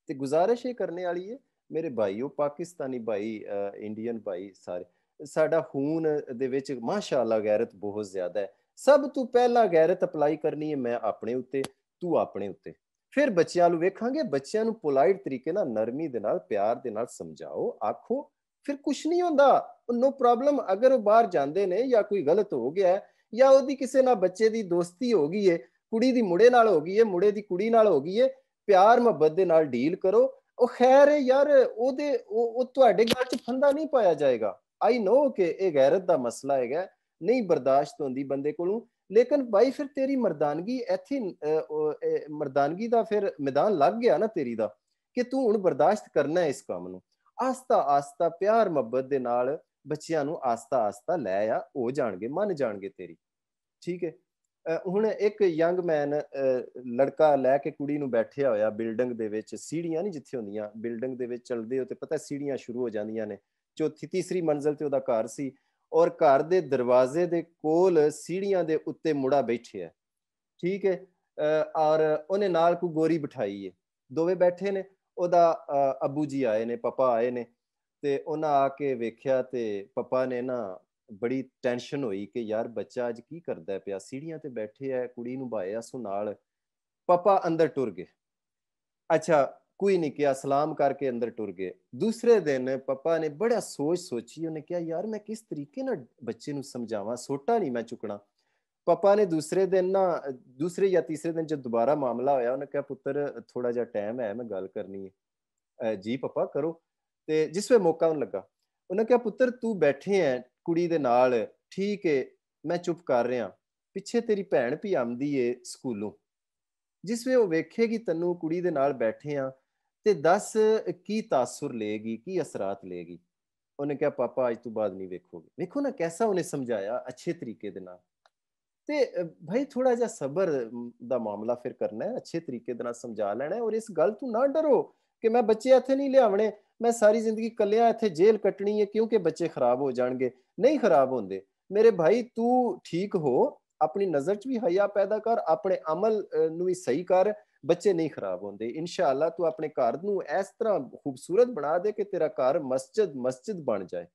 ਤੇ ਗੁਜ਼ਾਰਿਸ਼ ਇਹ ਕਰਨੇ ਵਾਲੀ ਹੈ ਮੇਰੇ ਭਾਈਓ ਪਾਕਿਸਤਾਨੀ ਭਾਈ ਇੰਡੀਅਨ ਭਾਈ ਸਾਰੇ ਸਾਡਾ ਖੂਨ ਦੇ ਵਿੱਚ ਮਾਸ਼ਾਅੱਲਾ ਗੈਰਤ ਬਹੁਤ ਜ਼ਿਆਦਾ ਹੈ ਸਭ ਤੋਂ ਪਹਿਲਾਂ ਗੈਰਤ ਅਪਲਾਈ ਕਰਨੀ ਹੈ ਮੈਂ ਆਪਣੇ ਉੱਤੇ ਤੂੰ ਆਪਣੇ ਉੱਤੇ ਫਿਰ ਬੱਚਿਆਂ ਨੂੰ ਵੇਖਾਂਗੇ ਬੱਚਿਆਂ ਨੂੰ ਪੋਲਾਈਟ ਤਰੀਕੇ ਨਾਲ ਨਰਮੀ ਦੇ ਨਾਲ ਪਿਆਰ ਦੇ ਨਾਲ ਸਮਝਾਓ ਆਖੋ ਫਿਰ ਕੁਝ ਨਹੀਂ ਹੁੰਦਾ ਨੋ ਪ੍ਰੋਬਲਮ ਅਗਰ ਉਹ ਬਾਹਰ ਜਾਂਦੇ ਨੇ ਜਾਂ ਕੋਈ ਗਲਤ ਹੋ ਗਿਆ ਜਾਂ ਉਹਦੀ ਕਿਸੇ ਨਾਲ ਬੱਚੇ ਦੀ ਦੋਸਤੀ ਹੋ ਗਈ ਏ ਕੁੜੀ ਦੀ ਮੁੰਡੇ ਨਾਲ ਹੋ ਗਈ ਏ ਮੁੰਡੇ ਦੀ ਕੁੜੀ ਨਾਲ ਹੋ ਗਈ ਏ ਪਿਆਰ ਮੁਹੱਬਤ ਦੇ ਨਾਲ ਡੀਲ ਕਰੋ ਉਹ ਖੈਰ ਹੈ ਯਾਰ ਉਹਦੇ ਉਹ ਤੁਹਾਡੇ ਗੱਲ 'ਚ ਫੰਦਾ ਨਹੀਂ ਪਾਇਆ ਜਾਏਗਾ ਆਈ ਨੋ ਕਿ ਇਹ ਗੈਰਤ ਦਾ ਮਸਲਾ ਹੈਗਾ ਨਹੀਂ ਬਰਦਾਸ਼ਤ ਹੁੰਦੀ ਬੰਦੇ ਕੋਲੋਂ ਲੇਕਿਨ ਭਾਈ ਫਿਰ ਤੇਰੀ ਮਰਦਾਨਗੀ ਇੱਥੇ ਮਰਦਾਨਗੀ ਦਾ ਫਿਰ ਮੈਦਾਨ ਲੱਗ ਗਿਆ ਨਾ ਤੇਰੀ ਦਾ ਕਿ ਤੂੰ ਹੁਣ ਬਰਦਾਸ਼ਤ ਕਰਨਾ ਹੈ ਇਸ ਕੰਮ ਨੂੰ ਆਸਤਾ ਆਸਤਾ ਪਿਆਰ ਮੁਹੱਬਤ ਦੇ ਨਾਲ ਬੱਚਿਆਂ ਨੂੰ ਆਸਤਾ ਆਸਤਾ ਲੈ ਆ ਹੋ ਜਾਣਗੇ ਮੰਨ ਜਾਣਗੇ ਤੇਰੀ ਠੀਕ ਹੈ ਹੁਣ ਇੱਕ ਯੰਗ ਮੈਨ ਲੜਕਾ ਲੈ ਕੇ ਕੁੜੀ ਨੂੰ ਬੈਠਿਆ ਹੋਇਆ ਬਿਲਡਿੰਗ ਦੇ ਵਿੱਚ ਸੀੜੀਆਂ ਨਹੀਂ ਜਿੱਥੇ ਹੁੰਦੀਆਂ ਬਿਲਡਿੰਗ ਦੇ ਵਿੱਚ ਚਲਦੇ ਹੋ ਤੇ ਪਤਾ ਸੀੜੀਆਂ ਸ਼ੁਰੂ ਹੋ ਜਾਂਦੀਆਂ ਨੇ ਚੌਥੀ ਤੀਸਰੀ ਮੰਜ਼ਲ ਤੇ ਉਹਦਾ ਘਰ ਸੀ ਔਰ ਘਰ ਦੇ ਦਰਵਾਜ਼ੇ ਦੇ ਕੋਲ ਸੀੜੀਆਂ ਦੇ ਉੱਤੇ ਮੁੜਾ ਬੈਠਿਆ ਠੀਕ ਹੈ ਔਰ ਉਹਨੇ ਨਾਲ ਕੋ ਗੋਰੀ ਬਿਠਾਈ ਹੈ ਦੋਵੇਂ ਬੈਠੇ ਨੇ ਉਹਦਾ ਅਬੂ ਜੀ ਆਏ ਨੇ ਪਪਾ ਆਏ ਨੇ ਤੇ ਉਹਨਾਂ ਆ ਕੇ ਵੇਖਿਆ ਤੇ ਪਪਾ ਨੇ ਨਾ ਬੜੀ ਟੈਨਸ਼ਨ ਹੋਈ ਕਿ ਯਾਰ ਬੱਚਾ ਅੱਜ ਕੀ ਕਰਦਾ ਪਿਆ ਸੀੜੀਆਂ ਤੇ ਬੈਠੇ ਆ ਕੁੜੀ ਨੂੰ ਭਾਇਆ ਸੋ ਨਾਲ ਪਪਾ ਅੰਦਰ ਟੁਰ ਗਏ ਅੱਛਾ ਕੋਈ ਨਹੀਂ ਕਿਹਾ ਸਲਾਮ ਕਰਕੇ ਅੰਦਰ ਟੁਰ ਗਏ ਦੂਸਰੇ ਦਿਨ ਪਪਾ ਨੇ ਬੜਾ ਸੋਚ ਸੋਚੀ ਉਹਨੇ ਕਿਹਾ ਯਾਰ ਮੈਂ ਕਿਸ ਤਰੀਕੇ ਨਾਲ ਬੱਚੇ ਨੂੰ ਸਮਝਾਵਾਂ ਸੋਟਾ ਨਹੀਂ ਮੈਂ ਚੁਕਣਾ ਪਪਾ ਨੇ ਦੂਸਰੇ ਦਿਨ ਨਾ ਦੂਸਰੇ ਜਾਂ ਤੀਸਰੇ ਦਿਨ ਜਦ ਦੁਬਾਰਾ ਮਾਮਲਾ ਹੋਇਆ ਉਹਨੇ ਕਿਹਾ ਪੁੱਤਰ ਥੋੜਾ ਜਿਹਾ ਟਾਈਮ ਹੈ ਮੈਂ ਗੱਲ ਕਰਨੀ ਹੈ ਜੀ ਪਪਾ ਕਰੋ ਤੇ ਜਿਸ ਵੇ ਮੌਕਾ ਉਹਨ ਲੱਗਾ ਉਹਨੇ ਕਿਹਾ ਪੁੱਤਰ ਤੂੰ ਬੈਠੇ ਐ ਕੁੜੀ ਦੇ ਨਾਲ ਠੀਕ ਏ ਮੈਂ ਚੁੱਪ ਕਰ ਰਿਹਾ ਪਿੱਛੇ ਤੇਰੀ ਭੈਣ ਵੀ ਆਂਦੀ ਏ ਸਕੂਲੋਂ ਜਿਸ ਵੇ ਉਹ ਵੇਖੇਗੀ ਤੈਨੂੰ ਕੁੜੀ ਦੇ ਨਾਲ ਬੈਠੇ ਆ ਤੇ ਦੱਸ ਕੀ ਤਾਸੁਰ ਲੇਗੀ ਕੀ ਅਸਰਾਤ ਲੇਗੀ ਉਹਨੇ ਕਿਹਾ ਪਾਪਾ ਅੱਜ ਤੋਂ ਬਾਅਦ ਨਹੀਂ ਵੇਖੋਗੇ ਵੇਖੋ ਨਾ ਕਿਹਦਾ ਉਹਨੇ ਸਮਝਾਇਆ ਅੱਛੇ ਤਰੀਕੇ ਦੇ ਨਾਲ ਤੇ ਭਾਈ ਥੋੜਾ ਜਿਹਾ ਸਬਰ ਦਾ ਮਾਮਲਾ ਫਿਰ ਕਰਨਾ ਹੈ ਅੱਛੇ ਤਰੀਕੇ ਨਾਲ ਸਮਝਾ ਲੈਣਾ ਹੈ ਔਰ ਇਸ ਗੱਲ ਤੋਂ ਨਾ ਡਰੋ ਕਿ ਮੈਂ ਬੱਚੇ ਇੱਥੇ ਨਹੀਂ ਲਿਆਵਣੇ ਮੈਂ ਸਾਰੀ ਜ਼ਿੰਦਗੀ ਕੱਲਿਆ ਇੱਥੇ ਜੇਲ੍ਹ ਕੱਟਣੀ ਹੈ ਕਿਉਂਕਿ ਬੱਚੇ ਖਰਾਬ ਹੋ ਜਾਣਗੇ ਨਹੀਂ ਖਰਾਬ ਹੁੰਦੇ ਮੇਰੇ ਭਾਈ ਤੂੰ ਠੀਕ ਹੋ ਆਪਣੀ ਨਜ਼ਰ 'ਚ ਵੀ ਹਯਾ ਪੈਦਾ ਕਰ ਆਪਣੇ ਅਮਲ ਨੂੰ ਵੀ ਸਹੀ ਕਰ ਬੱਚੇ ਨਹੀਂ ਖਰਾਬ ਹੁੰਦੇ ਇਨਸ਼ਾਅੱਲਾ ਤੂੰ ਆਪਣੇ ਘਰ ਨੂੰ ਇਸ ਤਰ੍ਹਾਂ ਖੂਬਸੂਰਤ ਬਣਾ ਦੇ ਕਿ ਤੇਰਾ ਘਰ ਮਸਜਿਦ ਮਸਜਿਦ ਬਣ ਜਾਏ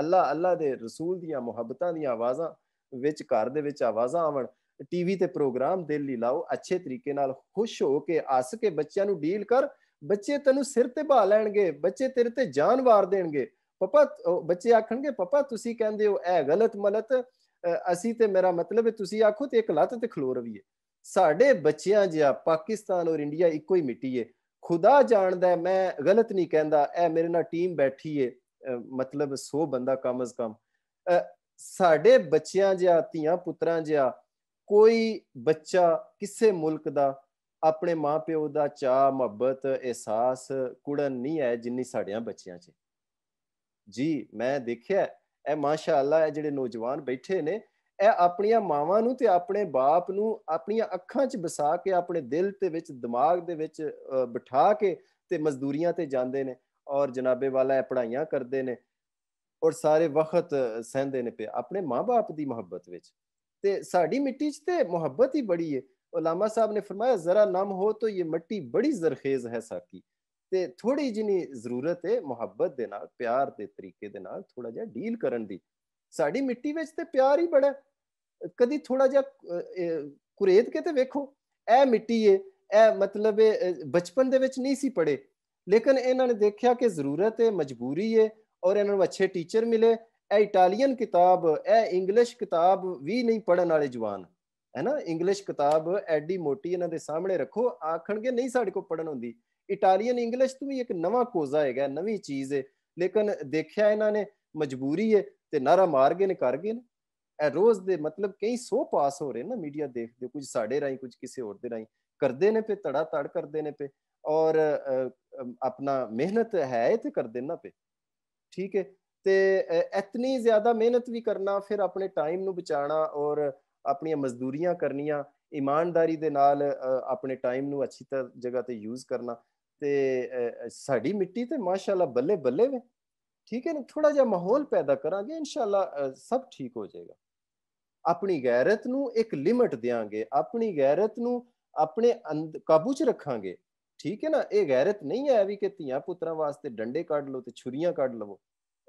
ਅੱਲਾ ਅੱਲਾ ਦੇ ਰਸੂਲ ਦੀਆਂ ਮੁਹੱਬਤਾਂ ਦੀਆਂ ਆਵਾਜ਼ਾਂ ਵਿੱਚ ਘਰ ਦੇ ਵਿੱਚ ਆਵਾਜ਼ਾਂ ਆਵਣ ਟੀਵੀ ਤੇ ਪ੍ਰੋਗਰਾਮ ਦੇ ਲਈ ਲਾਓ ਅੱਛੇ ਤਰੀਕੇ ਨਾਲ ਖੁਸ਼ ਹੋ ਕੇ ਆਸ ਕੇ ਬੱਚਿਆਂ ਨੂੰ ਡੀਲ ਕਰ ਬੱਚੇ ਤੈਨੂੰ ਸਿਰ ਤੇ ਭਾ ਲੈਣਗੇ ਬੱਚੇ ਤੇਰੇ ਤੇ ਜਾਨ ਵਾਰ ਦੇਣਗੇ ਪਪਾ ਬੱਚੇ ਆਖਣਗੇ ਪਪਾ ਤੁਸੀਂ ਕਹਿੰਦੇ ਹੋ ਇਹ ਗਲਤ ਮਲਤ ਅਸੀਂ ਤੇ ਮੇਰਾ ਮਤਲਬ ਹੈ ਤੁਸੀਂ ਆਖੋ ਤੇ ਇੱਕ ਲੱਤ ਤੇ ਖਲੋ ਰਵੀਏ ਸਾਡੇ ਬੱਚਿਆਂ ਜਿਹਾ ਪਾਕਿਸਤਾਨ ਔਰ ਇੰਡੀਆ ਇੱਕੋ ਹੀ ਮਿੱਟੀ ਏ ਖੁਦਾ ਜਾਣਦਾ ਮੈਂ ਗਲਤ ਨਹੀਂ ਕਹਿੰਦਾ ਇਹ ਮੇਰੇ ਨਾਲ ਟੀਮ ਬੈਠੀ ਏ ਮਤਲਬ 100 ਬੰਦਾ ਕਮ ਅਜ਼ ਕਮ ਸਾਡੇ ਬੱਚਿਆਂ ਜਿਹਾ ਧੀਆਂ ਪੁੱਤਰਾਂ ਜਿਹਾ ਕੋਈ ਬੱਚਾ ਕਿਸੇ ਮੁਲਕ ਦਾ ਆਪਣੇ ਮਾਪਿਓ ਦਾ ਚਾਹ ਮੁਹੱਬਤ ਅਹਿਸਾਸ ਕੁੜਨ ਨਹੀਂ ਹੈ ਜਿੰਨੀ ਸਾਡਿਆਂ ਬੱਚਿਆਂ 'ਚ ਜੀ ਮੈਂ ਦੇਖਿਆ ਇਹ ਮਾਸ਼ਾਅੱਲਾ ਇਹ ਜਿਹੜੇ ਨੌਜਵਾਨ ਬੈਠੇ ਨੇ ਇਹ ਆਪਣੀਆਂ ਮਾਵਾਂ ਨੂੰ ਤੇ ਆਪਣੇ ਬਾਪ ਨੂੰ ਆਪਣੀਆਂ ਅੱਖਾਂ 'ਚ ਬਸਾ ਕੇ ਆਪਣੇ ਦਿਲ ਤੇ ਵਿੱਚ ਦਿਮਾਗ ਦੇ ਵਿੱਚ ਬਿਠਾ ਕੇ ਤੇ ਮਜ਼ਦੂਰੀਆਂ ਤੇ ਜਾਂਦੇ ਨੇ ਔਰ ਜਨਾਬੇ ਵਾਲਾ ਇਹ ਪੜਾਈਆਂ ਕਰਦੇ ਨੇ ਔਰ ਸਾਰੇ ਵਕਤ ਸਹਿੰਦੇ ਨੇ ਪਏ ਆਪਣੇ ਮਾਪੇ ਦੀ ਮੁਹੱਬਤ ਵਿੱਚ ਤੇ ਸਾਡੀ ਮਿੱਟੀ 'ਚ ਤੇ ਮੁਹੱਬਤ ਹੀ ਬੜੀ ਹੈ ਉਲਾਮਾ ਸਾਹਿਬ ਨੇ فرمایا ਜ਼ਰਾ ਨਮ ਹੋ ਤੋ ਇਹ ਮਿੱਟੀ ਬੜੀ ਜ਼ਰਖੇਜ਼ ਹੈ ਸਾਕੀ ਤੇ ਥੋੜੀ ਜਿਨੀ ਜ਼ਰੂਰਤ ਹੈ ਮੁਹੱਬਤ ਦੇ ਨਾਲ ਪਿਆਰ ਦੇ ਤਰੀਕੇ ਦੇ ਨਾਲ ਥੋੜਾ ਜਿਹਾ ਡੀਲ ਕਰਨ ਦੀ ਸਾਡੀ ਮਿੱਟੀ ਵਿੱਚ ਤੇ ਪਿਆਰ ਹੀ ਬੜਾ ਕਦੀ ਥੋੜਾ ਜਿਹਾ ਕੁਰੇਦ ਕੇ ਤੇ ਵੇਖੋ ਇਹ ਮਿੱਟੀ ਏ ਇਹ ਮਤਲਬ ਬਚਪਨ ਦੇ ਵਿੱਚ ਨਹੀਂ ਸੀ ਪੜੇ ਲੇਕਿਨ ਇਹਨਾਂ ਨੇ ਦੇਖਿਆ ਕਿ ਜ਼ਰੂਰਤ ਹੈ ਮਜਬੂਰੀ ਹੈ ਔਰ ਇਹਨਾਂ ਨੂੰ ਅੱਛੇ ਟੀਚਰ ਮਿਲੇ ਇਹ ਇਟਾਲੀਅਨ ਕਿਤਾਬ ਇਹ ਇੰਗਲਿਸ਼ ਕਿਤਾਬ ਵੀ ਨਹੀਂ ਪੜਨ ਵਾਲੇ ਜਵਾਨ ਹੈ ਨਾ ਇੰਗਲਿਸ਼ ਕਿਤਾਬ ਐਡੀ ਮੋਟੀ ਇਹਨਾਂ ਦੇ ਸਾਹਮਣੇ ਰੱਖੋ ਆਖਣਗੇ ਨਹੀਂ ਸਾਡੇ ਕੋ ਪੜਨ ਹੁੰਦੀ ਇਟਾਲੀਅਨ ਇੰਗਲਿਸ਼ ਤੋਂ ਵੀ ਇੱਕ ਨਵਾਂ ਕੋਜ਼ਾ ਹੈਗਾ ਨਵੀਂ ਚੀਜ਼ ਹੈ ਲੇਕਿਨ ਦੇਖਿਆ ਇਹਨਾਂ ਨੇ ਮਜਬੂਰੀ ਹੈ ਤੇ ਨਾਰਾ ਮਾਰ ਗਏ ਨੇ ਕਰ ਗਏ ਨੇ ਇਹ ਰੋਜ਼ ਦੇ ਮਤਲਬ ਕਈ ਸੋ ਪਾਸ ਹੋ ਰਹੇ ਨਾ ਮੀਡੀਆ ਦੇਖਦੇ ਕੁਝ ਸਾਡੇ ਰਾਈ ਕੁਝ ਕਿਸੇ ਹੋਰ ਦੇ ਰਾਈ ਕਰਦੇ ਨੇ ਪੇ ਤੜਾ ਤੜ ਕਰਦੇ ਨੇ ਪੇ ਔਰ ਆਪਣਾ ਮਿਹਨਤ ਹੈ ਤੇ ਕਰਦੇ ਨਾ ਪੇ ਠੀਕ ਹੈ ਤੇ ਇਤਨੀ ਜ਼ਿਆਦਾ ਮਿਹਨਤ ਵੀ ਕਰਨਾ ਫਿਰ ਆਪਣੇ ਟਾਈਮ ਨੂੰ ਬਚਾਣਾ ਔਰ ਆਪਣੀਆਂ ਮਜ਼ਦੂਰੀਆਂ ਕਰਨੀਆਂ ਇਮਾਨਦਾਰੀ ਦੇ ਨਾਲ ਆਪਣੇ ਟਾਈਮ ਨੂੰ ਅੱਛੀ ਤਰ੍ਹਾਂ ਜਗ੍ਹਾ ਤੇ ਯੂਜ਼ ਕਰਨਾ ਤੇ ਸਾਡੀ ਮਿੱਟੀ ਤੇ ਮਾਸ਼ਾਅੱਲਾ ਬੱਲੇ ਬੱਲੇ ਵੇ ਠੀਕ ਹੈ ਨਾ ਥੋੜਾ ਜਿਹਾ ਮਾਹੌਲ ਪੈਦਾ ਕਰਾਂਗੇ ਇਨਸ਼ਾਅੱਲਾ ਸਭ ਠੀਕ ਹੋ ਜਾਏਗਾ ਆਪਣੀ ਗੈਰਤ ਨੂੰ ਇੱਕ ਲਿਮਟ ਦੇਾਂਗੇ ਆਪਣੀ ਗੈਰਤ ਨੂੰ ਆਪਣੇ ਕਾਬੂ 'ਚ ਰੱਖਾਂਗੇ ਠੀਕ ਹੈ ਨਾ ਇਹ ਗੈਰਤ ਨਹੀਂ ਹੈ ਵੀ ਕਿ ਧੀਆਂ ਪੁੱਤਰਾਂ ਵਾਸਤੇ ਡੰਡੇ ਕੱਢ ਲਓ ਤੇ ਛੁਰੀਆਂ ਕੱਢ ਲਵੋ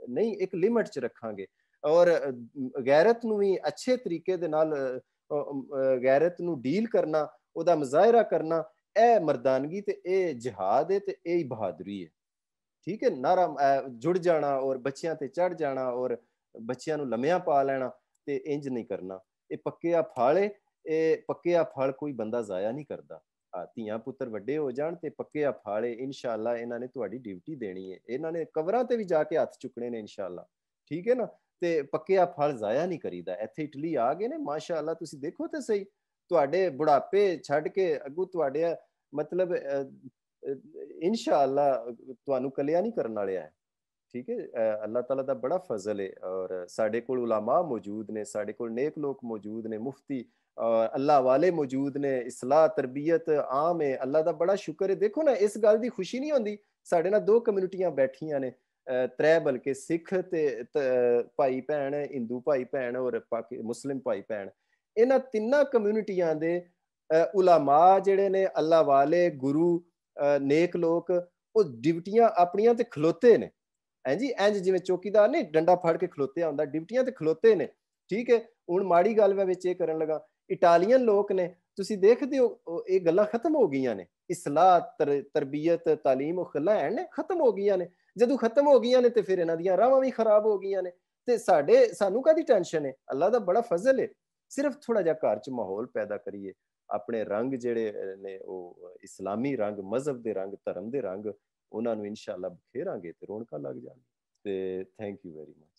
ਨਹੀਂ ਇੱਕ ਲਿਮਟ 'ਚ ਰੱਖਾਂਗੇ ਔਰ ਗੈਰਤ ਨੂੰ ਵੀ ਅੱਛੇ ਤਰੀਕੇ ਦੇ ਨਾਲ ਗੈਰਤ ਨੂੰ ਡੀਲ ਕਰਨਾ ਉਹਦਾ ਮਜ਼ਾਹਿਰਾ ਕਰਨਾ ਇਹ ਮਰਦਾਨਗੀ ਤੇ ਇਹ ਜਿਹਾਦ ਹੈ ਤੇ ਇਹ ਹੀ ਬਹਾਦਰੀ ਹੈ ਠੀਕ ਹੈ ਨਾਰਾ ਜੁੜ ਜਾਣਾ ਔਰ ਬੱਚਿਆਂ ਤੇ ਚੜ ਜਾਣਾ ਔਰ ਬੱਚਿਆਂ ਨੂੰ ਲੰਮਿਆਂ ਪਾ ਲੈਣਾ ਤੇ ਇੰਜ ਨਹੀਂ ਕਰਨਾ ਇਹ ਪੱਕੇ ਆ ਫਾਲੇ ਇਹ ਪੱਕੇ ਆ ਫਲ ਕੋਈ ਬੰਦਾ ਜ਼ਾਇਆ ਨਹੀਂ ਕਰਦਾ ਧੀਆਂ ਪੁੱਤਰ ਵੱਡੇ ਹੋ ਜਾਣ ਤੇ ਪੱਕੇ ਆ ਫਾਲੇ ਇਨਸ਼ਾਅੱਲਾ ਇਹਨਾਂ ਨੇ ਤੁਹਾਡੀ ਡਿਊਟੀ ਦੇਣੀ ਹੈ ਇਹਨਾਂ ਨੇ ਕਬਰਾਂ ਤੇ ਵੀ ਜਾ ਕੇ ਹੱਥ ਚੁੱਕਣੇ ਨੇ ਇਨਸ਼ਾਅੱਲਾ ਠੀਕ ਹੈ ਨਾ ਤੇ ਪੱਕੇ ਆ ਫਲ ਜ਼ਾਇਆ ਨਹੀਂ ਕਰੀਦਾ ਇੱਥੇ ਇਟਲੀ ਆ ਗਏ ਨੇ ਮਾਸ਼ਾਅੱਲਾ ਤੁਸੀਂ ਦੇਖੋ ਤੇ ਸਹੀ ਤੁਹਾਡੇ ਬੁਢਾਪੇ ਛੱਡ ਕੇ ਅੱਗੂ ਤੁਹਾਡੇ ਮਤਲਬ ਇਨਸ਼ਾਅੱਲਾ ਤੁਹਾਨੂੰ ਕਲਿਆ ਨਹੀਂ ਕਰਨ ਵਾਲਿਆ ਹੈ ਠੀਕ ਹੈ ਅੱਲਾਹ ਤਾਲਾ ਦਾ ਬੜਾ ਫਜ਼ਲ ਹੈ ਔਰ ਸਾਡੇ ਕੋਲ ਉਲਾਮਾ ਮੌਜੂਦ ਨੇ ਸਾਡੇ ਕੋਲ ਨੇਕ ਲੋਕ ਮੌਜੂਦ ਨੇ ਮੁਫਤੀ ਅੱਲਾ ਵਾਲੇ ਮੌਜੂਦ ਨੇ ਇਸਲਾਹ ਤਰਬੀਅਤ ਆਮ ਹੈ ਅੱਲਾ ਦਾ ਬੜਾ ਸ਼ੁਕਰ ਹੈ ਦੇਖੋ ਨਾ ਇਸ ਗੱਲ ਦੀ ਖੁਸ਼ੀ ਨਹੀਂ ਹੁੰਦੀ ਸਾਡੇ ਨਾਲ ਦੋ ਕਮਿਊਨਿਟੀਆਂ ਬੈਠੀਆਂ ਨੇ ਤਰੇ ਬਲਕੇ ਸਿੱਖ ਤੇ ਭਾਈ ਭੈਣ ਹਿੰਦੂ ਭਾਈ ਭੈਣ ਔਰ ਮੁਸਲਿਮ ਭਾਈ ਭੈਣ ਇਹਨਾਂ ਤਿੰਨਾਂ ਕਮਿਊਨਿਟੀਆਂ ਦੇ ਉਲਾਮਾ ਜਿਹੜੇ ਨੇ ਅੱਲਾ ਵਾਲੇ ਗੁਰੂ ਨੇਕ ਲੋਕ ਉਹ ਡਿਊਟੀਆਂ ਆਪਣੀਆਂ ਤੇ ਖਲੋਤੇ ਨੇ ਹਾਂਜੀ ਇੰਜ ਜਿਵੇਂ ਚੌਕੀਦਾਰ ਨਹੀਂ ਡੰਡਾ ਫੜ ਕੇ ਖਲੋਤੇ ਆਉਂਦਾ ਡਿਊਟੀਆਂ ਤੇ ਖਲੋਤੇ ਨੇ ਠੀਕ ਹੈ ਹੁਣ ਮਾੜੀ ਗੱਲ ਵਿੱਚ ਇਹ ਕਰਨ ਲਗਾ ਇਟਾਲੀਅਨ ਲੋਕ ਨੇ ਤੁਸੀਂ ਦੇਖਦੇ ਹੋ ਇਹ ਗੱਲਾਂ ਖਤਮ ਹੋ ਗਈਆਂ ਨੇ ਇਸਲਾਹ ਤਰਬੀਅਤ تعلیم ਉਹ ਖਲਾਣ ਖਤਮ ਹੋ ਗਈਆਂ ਨੇ ਜਦੋਂ ਖਤਮ ਹੋ ਗਈਆਂ ਨੇ ਤੇ ਫਿਰ ਇਹਨਾਂ ਦੀਆਂ ਰਾਵਾਂ ਵੀ ਖਰਾਬ ਹੋ ਗਈਆਂ ਨੇ ਤੇ ਸਾਡੇ ਸਾਨੂੰ ਕਾਦੀ ਟੈਨਸ਼ਨ ਹੈ ਅੱਲਾ ਦਾ ਬੜਾ ਫਜ਼ਲ ਹੈ ਸਿਰਫ ਥੋੜਾ ਜਿਹਾ ਘਰ 'ਚ ਮਾਹੌਲ ਪੈਦਾ ਕਰੀਏ ਆਪਣੇ ਰੰਗ ਜਿਹੜੇ ਨੇ ਉਹ ਇਸਲਾਮੀ ਰੰਗ ਮਜ਼ਹਬ ਦੇ ਰੰਗ ਧਰਮ ਦੇ ਰੰਗ ਉਹਨਾਂ ਨੂੰ ਇਨਸ਼ਾਅੱਲਾ ਬਖੇਰਾਂਗੇ ਤੇ ਰੌਣਕਾਂ ਲੱਗ ਜਾਣਗੀਆਂ ਤੇ ਥੈਂਕ ਯੂ ਵੈਰੀ ਮਚ